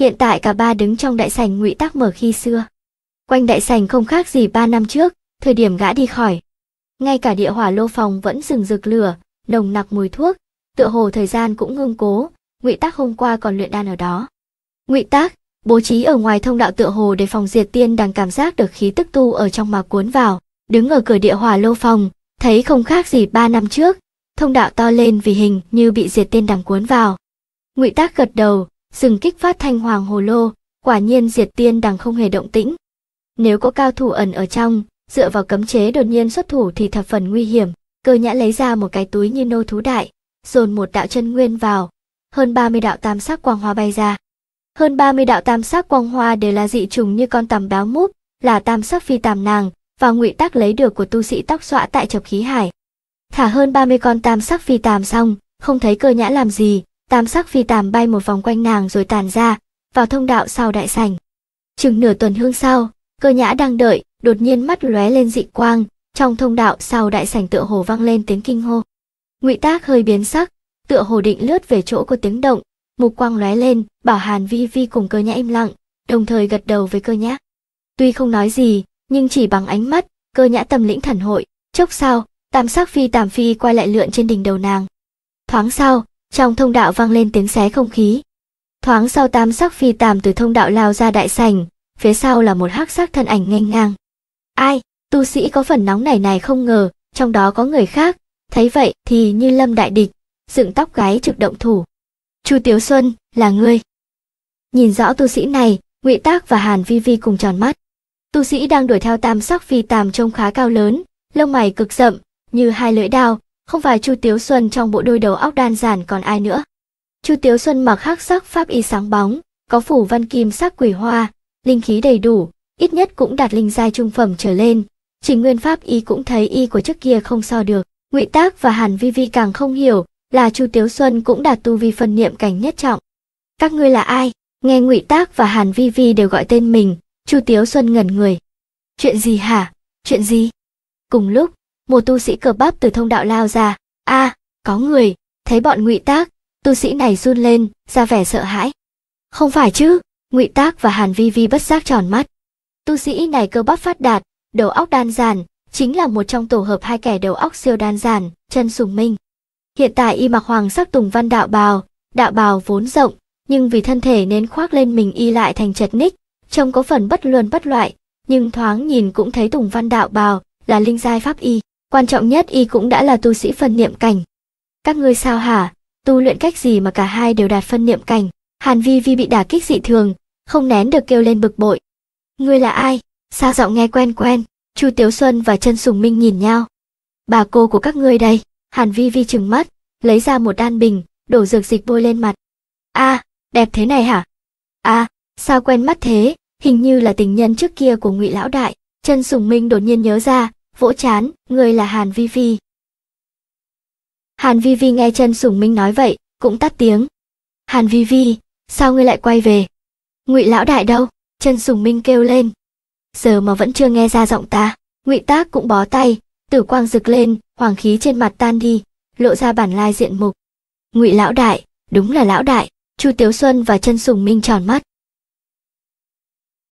Speaker 1: hiện tại cả ba đứng trong đại sành ngụy tác mở khi xưa quanh đại sành không khác gì ba năm trước thời điểm gã đi khỏi ngay cả địa hỏa lô phòng vẫn rừng rực lửa nồng nặc mùi thuốc tựa hồ thời gian cũng ngưng cố ngụy tác hôm qua còn luyện đan ở đó ngụy tác bố trí ở ngoài thông đạo tựa hồ để phòng diệt tiên đang cảm giác được khí tức tu ở trong mà cuốn vào đứng ở cửa địa hỏa lô phòng thấy không khác gì ba năm trước thông đạo to lên vì hình như bị diệt tiên đằng cuốn vào ngụy tác gật đầu dừng kích phát thanh hoàng hồ lô quả nhiên diệt tiên đằng không hề động tĩnh nếu có cao thủ ẩn ở trong dựa vào cấm chế đột nhiên xuất thủ thì thập phần nguy hiểm. Cơ nhã lấy ra một cái túi như nô thú đại, dồn một đạo chân nguyên vào, hơn 30 đạo tam sắc quang hoa bay ra. Hơn 30 đạo tam sắc quang hoa đều là dị trùng như con tằm béo múp, là tam sắc phi tàm nàng và ngụy tác lấy được của tu sĩ tóc xõa tại chập khí hải. Thả hơn 30 con tam sắc phi tàm xong, không thấy cơ nhã làm gì, tam sắc phi tàm bay một vòng quanh nàng rồi tàn ra, vào thông đạo sau đại sảnh. Chừng nửa tuần hương sau, cơ nhã đang đợi, đột nhiên mắt lóe lên dị quang, trong thông đạo sau đại sảnh tựa hồ vang lên tiếng kinh hô. Ngụy Tác hơi biến sắc, tựa hồ định lướt về chỗ có tiếng động, mục quang lóe lên, bảo Hàn Vi Vi cùng cơ nhã im lặng, đồng thời gật đầu với cơ nhã. Tuy không nói gì, nhưng chỉ bằng ánh mắt, cơ nhã tâm lĩnh thần hội, chốc sau, tam sắc phi tàm phi quay lại lượn trên đỉnh đầu nàng. Thoáng sau, trong thông đạo vang lên tiếng xé không khí. Thoáng sau tam sắc phi tàm từ thông đạo lao ra đại sảnh, phía sau là một hắc sắc thân ảnh nghênh ngang. Ai, tu sĩ có phần nóng nảy này không ngờ, trong đó có người khác, thấy vậy thì như lâm đại địch, dựng tóc gái trực động thủ. Chu Tiếu Xuân, là ngươi. Nhìn rõ tu sĩ này, Ngụy Tác và Hàn Vi Vi cùng tròn mắt. Tu sĩ đang đuổi theo tam sắc phi tàm trông khá cao lớn, lông mày cực rậm, như hai lưỡi đao, không phải Chu Tiếu Xuân trong bộ đôi đầu óc đan giản còn ai nữa. Chu Tiếu Xuân mặc hắc sắc pháp y sáng bóng, có phủ văn kim sắc quỷ hoa, linh khí đầy đủ, ít nhất cũng đạt linh giai trung phẩm trở lên trình nguyên pháp y cũng thấy y của trước kia không so được ngụy tác và hàn vi vi càng không hiểu là chu tiếu xuân cũng đạt tu vi phân niệm cảnh nhất trọng các ngươi là ai nghe ngụy tác và hàn vi vi đều gọi tên mình chu tiếu xuân ngẩn người chuyện gì hả chuyện gì cùng lúc một tu sĩ cờ bắp từ thông đạo lao ra a à, có người thấy bọn ngụy tác tu sĩ này run lên ra vẻ sợ hãi không phải chứ ngụy tác và hàn vi vi bất giác tròn mắt tu sĩ này cơ bắp phát đạt, đầu óc đan giản, chính là một trong tổ hợp hai kẻ đầu óc siêu đan giản, chân sùng minh. Hiện tại y mặc hoàng sắc tùng văn đạo bào, đạo bào vốn rộng, nhưng vì thân thể nên khoác lên mình y lại thành chật ních, trông có phần bất luân bất loại, nhưng thoáng nhìn cũng thấy tùng văn đạo bào là linh giai pháp y. Quan trọng nhất y cũng đã là tu sĩ phân niệm cảnh. Các ngươi sao hả, tu luyện cách gì mà cả hai đều đạt phân niệm cảnh? Hàn Vi Vi bị đả kích dị thường, không nén được kêu lên bực bội, Ngươi là ai? Sao giọng nghe quen quen? Chu Tiếu Xuân và Trân Sùng Minh nhìn nhau. Bà cô của các ngươi đây. Hàn Vi Vi chừng mắt, lấy ra một đan bình, đổ dược dịch bôi lên mặt. A, à, đẹp thế này hả? A, à, sao quen mắt thế? Hình như là tình nhân trước kia của Ngụy lão đại. Trân Sùng Minh đột nhiên nhớ ra, vỗ chán, ngươi là Hàn Vi Vi. Hàn Vi Vi nghe Trân Sùng Minh nói vậy, cũng tắt tiếng. Hàn Vi Vi, sao ngươi lại quay về? Ngụy lão đại đâu? chân sùng minh kêu lên giờ mà vẫn chưa nghe ra giọng ta ngụy tác cũng bó tay tử quang rực lên hoàng khí trên mặt tan đi lộ ra bản lai diện mục ngụy lão đại đúng là lão đại chu tiếu xuân và chân sùng minh tròn mắt